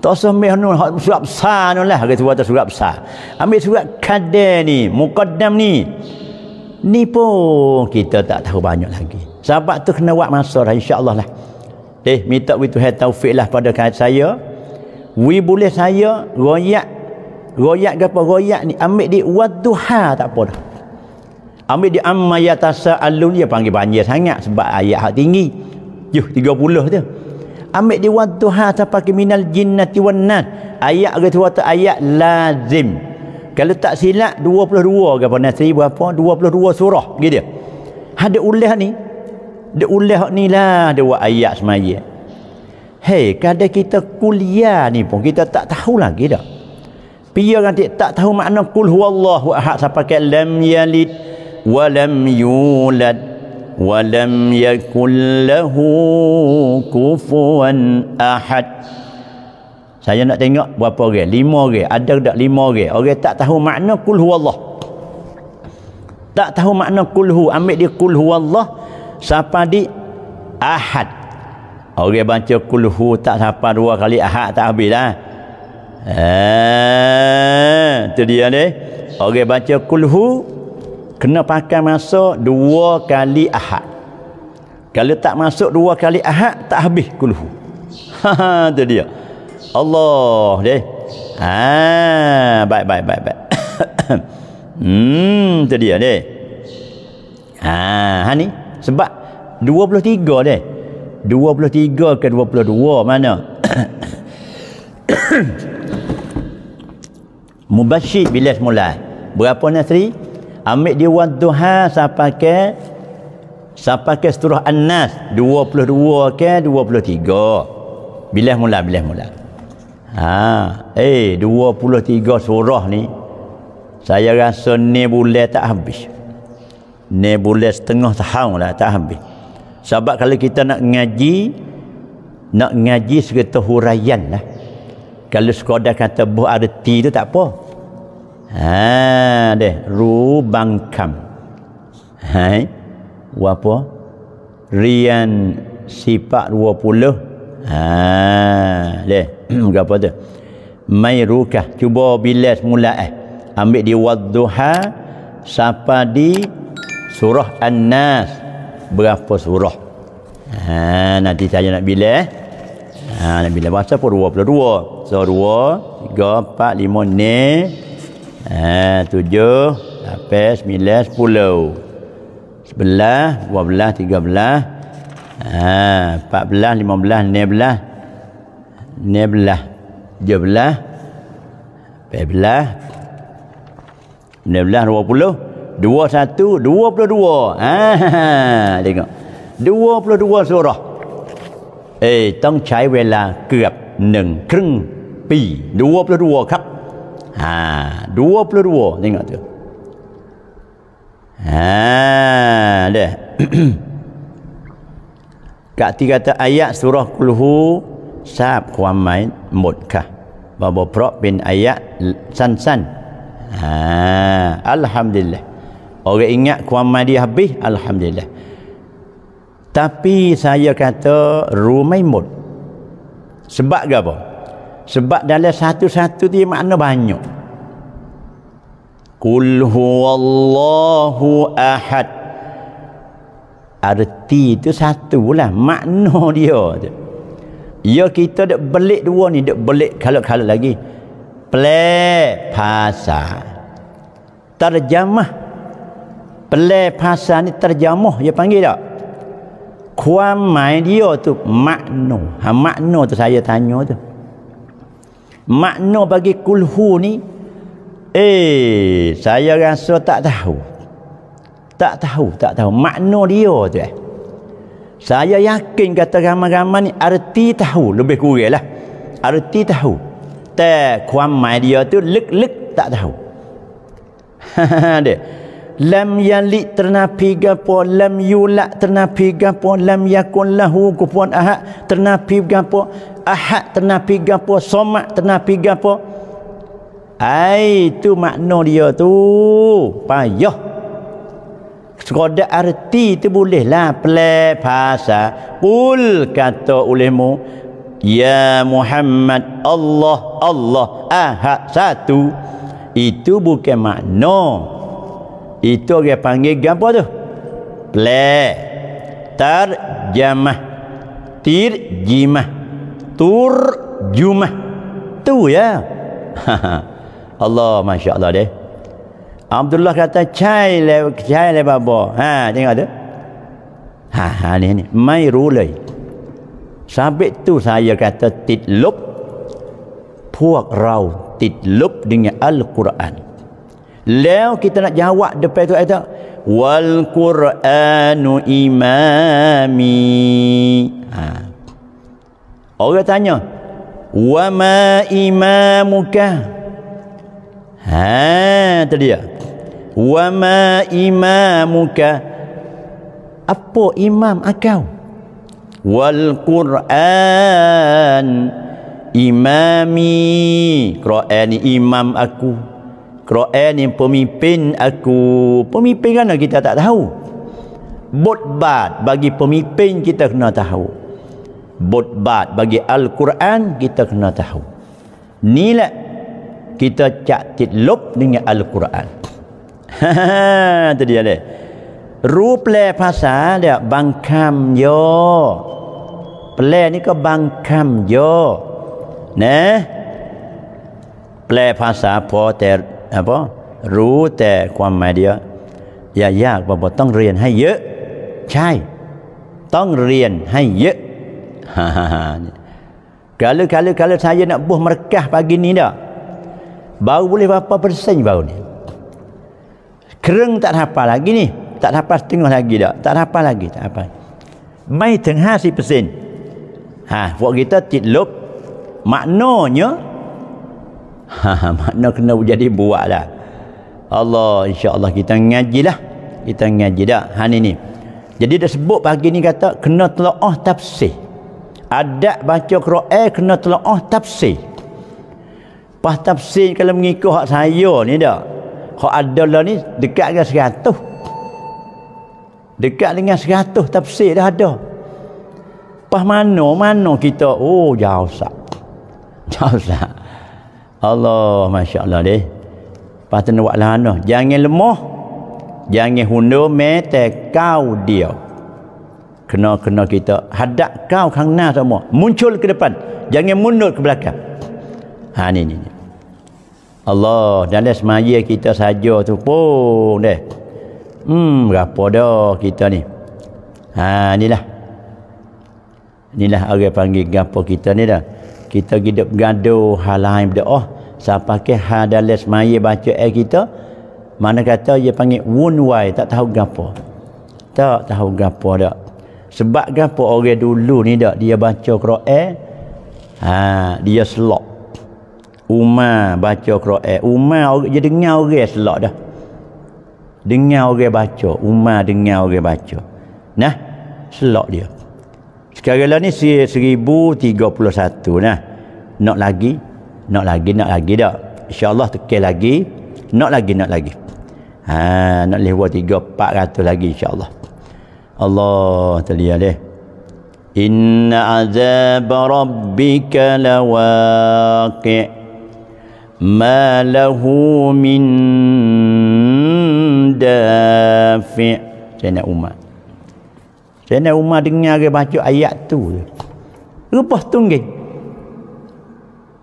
tak usah ambil nun surat besar nun lah kata buat surat besar ambil surat kader ni mukaddam ni ni pun kita tak tahu banyak lagi sahabat tu kena buat masa lah insyaAllah lah eh minta we tuhan taufik lah pada kata saya we boleh saya royak royak ke apa royak ni ambil di wad tak apa dah ambil di amma yatasa alun dia panggil banjir sangat sebab ayat hak tinggi juh 30 tu ambil diwan tuha tapaki minal jinnati wan nas ayat ke tuat ayat lazim kalau tak silap 22 ke apa nasri berapa 22 surah gitu dia ada ha, ulah ni dia ulah ni lah dia buat ayat semaya hey kadang kita kuliah ni pun kita tak tahu lagi dah pia nanti tak tahu makna kul huwallahu ahad sampai ke lam yalid wa lam yulad ولم يكن له كفوا أحد Saya nak tengok berapa orang. Lima orang. Ada tak lima orang. Orang tak tahu makna kulhu Allah. Tak tahu makna kulhu. Ambil dia kulhu Allah. Siapa di ahad. Orang baca kulhu tak siapa dua kali ahad tak habis lah. Eh, ha, itu dia ni. Orang baca kulhu kena pakai masa dua kali ahad kalau tak masuk dua kali ahad tak habis kuluhu ha tu dia Allah deh ha baik baik baik baik hmm tu dia deh ha ha ni sebab 23 deh tiga ke dua puluh dua mana mubashir bila semula berapa nasri ambil di wad siapa ke siapa ke surah an-nas dua ke dua puluh tiga. Bila mula bila mula ha eh dua puluh tiga surah ni saya rasa ni boleh tak habis ni boleh setengah tahun lah tak habis sebab kalau kita nak ngaji nak ngaji segitu huraian lah kalau sekadar kata buah arti tu tak apa Ha deh ru bangkam. Hai. Wa apa? Rian sifat 20. Ha deh. Gapo tu? Mairukah. Cuba bila semula eh. Ambil di wadduha sapa di surah an Berapa surah? Ha nanti saya nak bila eh. Ha nak bila baca pun 22. So 2 3 4 5 6 Ah, tujuh, lapis, sembilan, sepuluh. Sebelah, dua belah, tiga belah. Ah, empat belah, lima belah, enam belah. Enam belah. Tujuh belah. Empat belah. dua puluh. Dua satu, dua puluh dua. Haa, ah, tengok. Dua puluh dua surah. Eh, tong cai wala kerap neng kering pi. Dua puluh dua, Ha, dua puluh dua tengok tu ha deh kat tiga kata ayat surah kulhu sab kuamai mudkah bahawa prok bin ayat san san ha alhamdulillah orang ingat kuamai dia habis alhamdulillah tapi saya kata rumai mud sebab ke apa sebab dalam satu-satu dia makna banyak Qul huwallahu ahad Arti itu satu lah Makna dia Ya kita dah belik dua ni Dah belik kalau-kalau lagi Pelik pasa Terjemah Pelik pasa ni terjemah Dia panggil tak Kuamai dia tu Makna ha, Makna tu saya tanya tu makna bagi kulhu ni eh saya rasa tak tahu tak tahu tak tahu makna dia tu eh saya yakin kata ramai-ramai ni arti tahu lebih kurang lah arti tahu tak kuamai dia tu lek-lek tak tahu lam yalid ternapi gapo lam yulad ternapi gapo lam yakun lahu kufuwan ahad ternapi gapo ahad ternapi gapo somad ternapi gapo ai tu makna dia tu payah sekoda arti tu boleh lah pelai bahasa pul kata olehmu ya muhammad allah allah ahak satu itu bukan makna itu dia panggil gampo tu ple tar jamah tir jimah tu ya Allah masya-Allah deh Abdullah kata cai le cai le babo ha tengok tu ha ha ni ni mai rulai sabit tu saya kata titlub puak rau titlub dengan al-Quran Lalu kita nak jawab depan tu ayat wal quranu imami ha. orang tanya wa ma imamuka ha tu dia wa ma imamuka apa imam akau wal quran imami quran ni imam aku Quran yang pemimpin aku pemimpin kan kita tak tahu Botbat bagi pemimpin kita kena tahu Botbat bagi Al-Quran kita kena tahu ni lah kita cak titlop dengan Al-Quran itu dia leh rupa bahasa dia bangkam yo Pelai ni ke bangkam yo Nah, pelai bahasa poter อะบ่รู้แต่ความหมายเดียวอย่ายากบ่บ่ต้องเรียนให้เยอะใช่ต้องเรียนให้เยอะฮ่าฮ่าฮ่ากาลือกาลือกาลือใช่เนาะบุ๋มรักษาปากินนี่เด้อบ่าวบุ๋มเลยว่าปะเปอร์เซ็นต์บ่าวนี่เครื่องตัดหับปะละกินนี่ตัดหับปะติ้งละกินเด้อตัดหับปะละกินอะไรไม่ถึงห้าสิบเปอร์เซ็นต์ฮะพวกกิตาติดลบมาโน่เนาะ Ha, ha, makna kena jadi buat lah Allah insyaAllah kita ngaji lah kita ngaji dah hari ni jadi dia sebut pagi ni kata kena telah tafsir adat baca Quran kena telah tafsir pas tafsir kalau mengikut hak saya ni dah hak adalah ni dekat dengan seratus dekat dengan seratus tafsir dah ada pas mana mana kita oh jauh sah, jauh sah. Allah Masya Allah deh. Lepas tu buat lahan tu. Jangan lemah. Jangan hundur mete kau dia. Kena-kena kita hadap kau kang nas semua. Muncul ke depan. Jangan mundur ke belakang. Ha ni ni. ni. Allah dalam semaya kita saja tu pun deh. Hmm, berapa dah kita ni? Ha, inilah. Inilah orang panggil gapo kita ni dah kita gidup gaduh hal lain berdoa oh, siapa pakai hal dalam semaya baca air kita mana kata dia panggil wun wai tak tahu gapo tak tahu gapo dak sebab gapo orang dulu ni dak dia baca Quran ha dia selok Uma baca Uma Umar dia dengar orang selok dah dengar orang baca Umar dengar orang baca nah selok dia sekarang lah ni 1031 nah. Nak lagi, nak lagi, nak lagi dah. InsyaAllah tekel lagi, nak lagi, nak lagi. Ha, nak lewat 3, 400 lagi insyaAllah. Allah terlihat dia. Inna azab rabbika lawaqi' ma lahu min dafi' Saya nak umat. Sayyidina Umar dengar dia baca ayat tu. Lepas tu ni.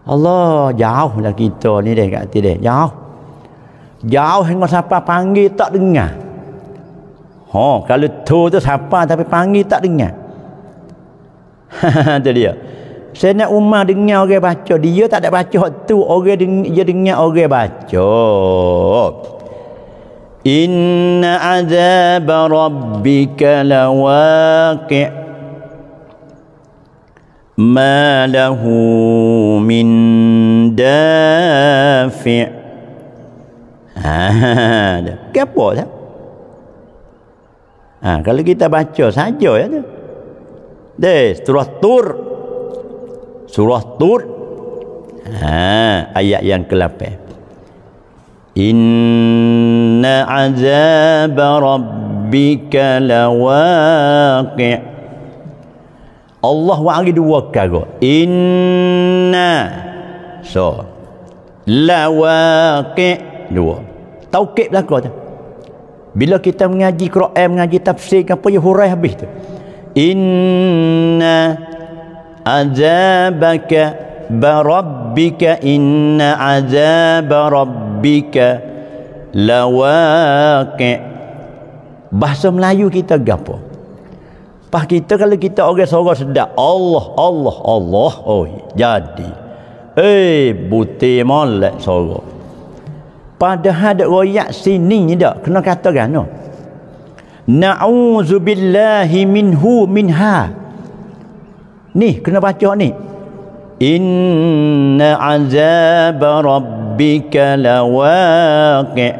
Allah jauh lah kita ni deh kat hati deh. Jauh. Jauh hingga siapa panggil tak dengar. Ha, kalau tu tu siapa tapi panggil tak dengar. Itu dia. Sayyidina Umar dengar orang baca. Dia tak ada baca waktu. Orang dengar, dia dengar orang baca. إن عذاب ربك لواقع ما له من دافع هذا كبو ها kalau kita baca saja ya tu. Deh, surah Tur. Surah Tur. Ah ayat yang ke-8. Inna azab Rabbika لواقع Allah wa'ari dua kata Inna So Lawaqi' Dua Taukit belaka tu Bila kita mengaji Quran Mengaji tafsir kan apa hurai habis tu Inna Azabaka بربك إن عذاب ربك لواقع Bahasa Melayu kita gapo? Pak kita kalau kita orang sorok sedap Allah Allah Allah oh, jadi. Eh buti molek sorok. Padahal ada royak sini dak kena kata kan no. minha. Ni kena baca ni. Inna azab Rabbika لواقع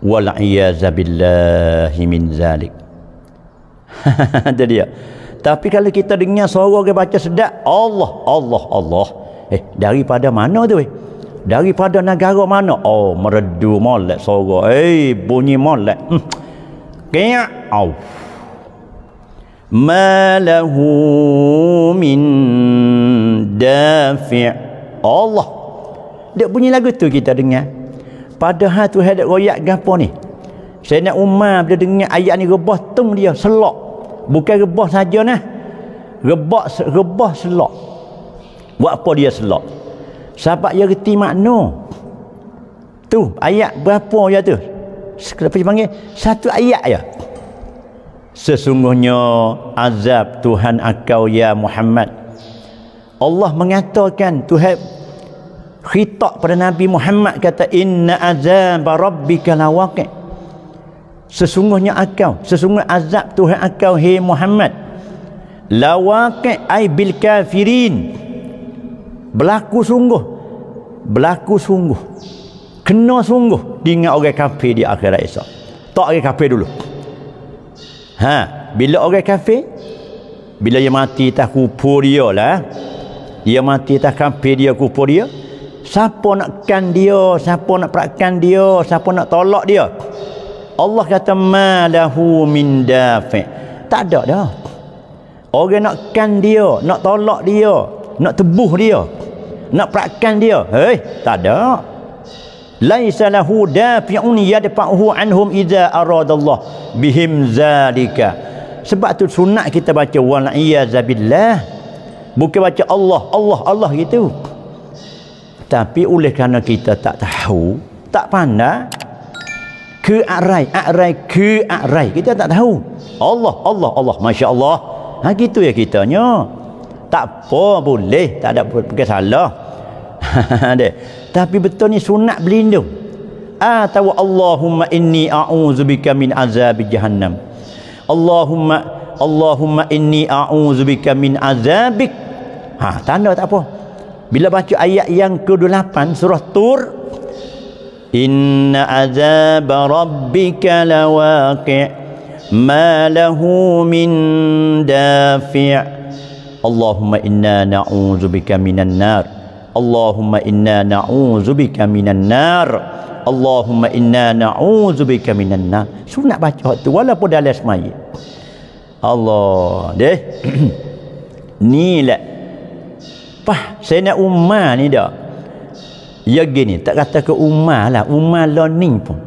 والعياذ بالله من ذلك ada dia tapi kalau kita dengar suara orang baca sedap Allah Allah Allah eh daripada mana tu eh daripada negara mana oh meredu molek suara eh bunyi molek hmm. kaya ما له من دافع الله dia bunyi lagu tu kita dengar padahal tu hadat royak gapo ni saya nak umar bila dengar ayat ni rebah tung dia selok bukan rebah saja nah rebah rebah selok buat apa dia selok sebab yang reti makna tu ayat berapa ya tu apa dia panggil satu ayat ya sesungguhnya azab Tuhan akau ya Muhammad Allah mengatakan Tuhan khitab pada Nabi Muhammad kata inna azab rabbika lawaqi sesungguhnya akau sesungguh azab Tuhan akau hey Muhammad lawaqi ai bil kafirin berlaku sungguh berlaku sungguh kena sungguh dengan orang kafir di akhirat esok tak orang kafir dulu Ha, bila orang kafir bila dia mati tak kubur dia lah. Eh. Dia mati tak kafir dia kubur dia. Siapa nak kan dia? Siapa nak perakan dia? Siapa nak tolak dia? Allah kata malahu min dafi. Tak ada dah. Orang nak kan dia, nak tolak dia, nak tebuh dia, nak perakan dia. Hei, tak ada laisa lahu dafi'un yadfa'uhu anhum idza aradallah bihim zalika sebab tu sunat kita baca wal iazabilah bukan baca Allah Allah Allah gitu tapi oleh kerana kita tak tahu tak pandai ke arai arai ke arai kita tak tahu Allah Allah Allah masya-Allah ha gitu ya kitanya tak apa boleh tak ada bukan salah tapi betul ni sunat berlindung atau ah, Allahumma inni a'udzubika min azab jahannam Allahumma Allahumma inni a'udzubika min azabik ha tanda tak apa bila baca ayat yang ke-8 surah tur inna azab rabbika lawaqi' ma lahu min dafi' Allahumma inna na'udzubika minan nar Allahumma inna na'udzubika minan nar. Allahumma inna na'udzubika minan nar. Suruh nak baca tu walaupun dalam semaya. Allah, deh. ni lah. Pah, saya nak umar ni dah. Ya gini, tak kata ke umar lah. Umar learning pun.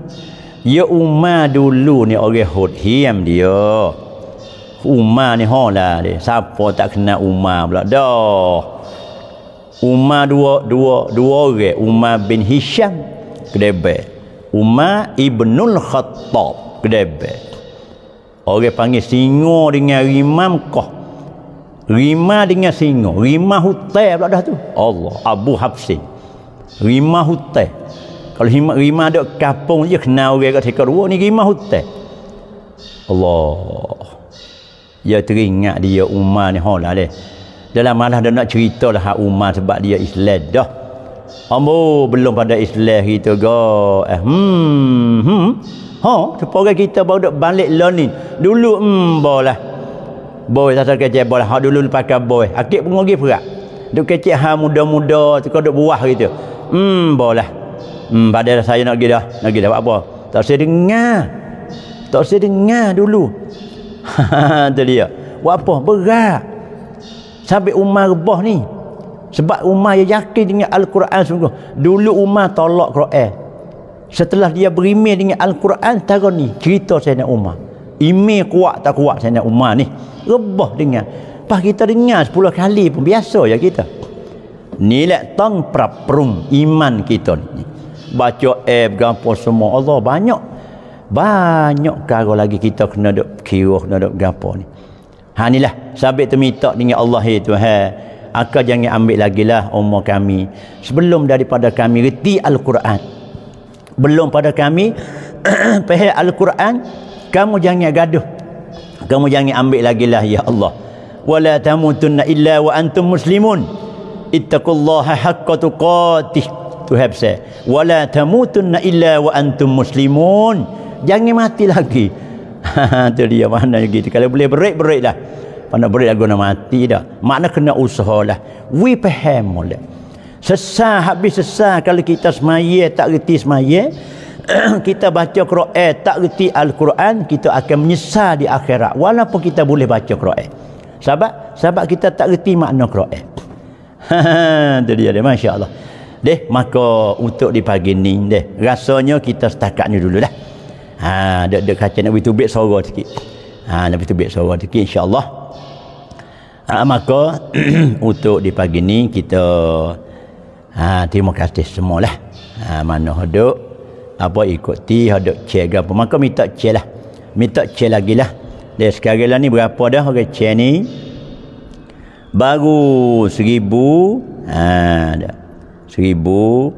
Ya umar dulu ni orang hodhiam dia. Umar ni hola lah Siapa tak kena umar pula. Dah. Umar dua dua dua orang Umar bin Hisham kedebe Umar ibnul Khattab kedebe orang panggil singo dengan rimam kah rima dengan singo, rima hutai pula dah tu Allah Abu Hafsin rima hutai kalau rima, rima ada kapung je kena orang kat sekar ni rima hutai Allah ya teringat dia Umar ni hola deh dalam malah dia nak cerita lah hak Umar sebab dia Islam dah. Ambo belum pada Islam kita go. Eh, hmm, hmm. Ha, sepoga kita baru dak balik learning. Dulu hmm, boleh. Boy tak kerja boleh. lah. Ha dulu pakai boy. Akhir pun ngi perak. Duk kecil ha muda-muda suka duk buah gitu. Hmm, boleh. lah. Hmm, pada saya nak gi dah. Nak gi dah apa? Tak saya dengar. Tak saya dengar dulu. Ha, tu dia. Buat apa? Berat sampai Umar rebah ni sebab Umar yang yakin dengan Al-Quran sungguh dulu Umar tolak Quran setelah dia berimeh dengan Al-Quran tahu ni cerita saya nak Umar imeh kuat tak kuat saya nak Umar ni rebah dengan Pas kita dengar 10 kali pun biasa ya kita. Nilai tang praprum iman kita ni. Baca eh bergampu semua Allah banyak. Banyak kalau lagi kita kena duk kira kena duk gampu ni. Ha inilah sabit terminta dengan Allah itu ha. Aka jangan ambil lagi lah umur kami sebelum daripada kami reti al-Quran. Belum pada kami pahal al-Quran kamu jangan gaduh. Kamu jangan ambil lagi lah ya Allah. Wala tamutunna illa wa antum muslimun. Ittaqullaha haqqa tuqatih. Tu hab saya. Wala tamutunna illa wa antum muslimun. Jangan mati lagi. tu dia mana gitu kalau boleh break break lah mana boleh aku nak mati dah Mana kena usaha lah we paham mula sesah habis sesah kalau kita semaya tak reti semaya kita baca Quran tak reti Al-Quran kita akan menyesal di akhirat walaupun kita boleh baca Quran sebab sebab kita tak reti makna Quran tu dia dia masya-Allah deh maka untuk di pagi ni deh rasanya kita setakat dulu dah Ha dia dia kaca Nabi tubik suara sikit. Ha Nabi tubik suara sikit insya-Allah. Ha, maka untuk di pagi ni kita ha terima kasih semualah. Ha mana hodok apa ikuti hodok cega apa maka minta celah. Minta cel lagi lah. Dia sekarang lah ni berapa dah orang cek ni? Baru seribu ha, seribu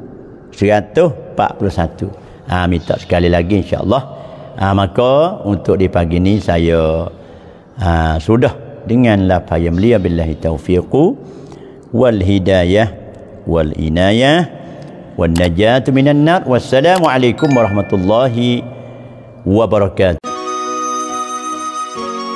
seratus empat puluh satu ha, minta sekali lagi insyaAllah ha, maka untuk di pagi ini saya ha, sudah dengan lapa yang beliau billahi taufiqu wal hidayah wal inayah wal najatu minan nar wassalamualaikum warahmatullahi wabarakatuh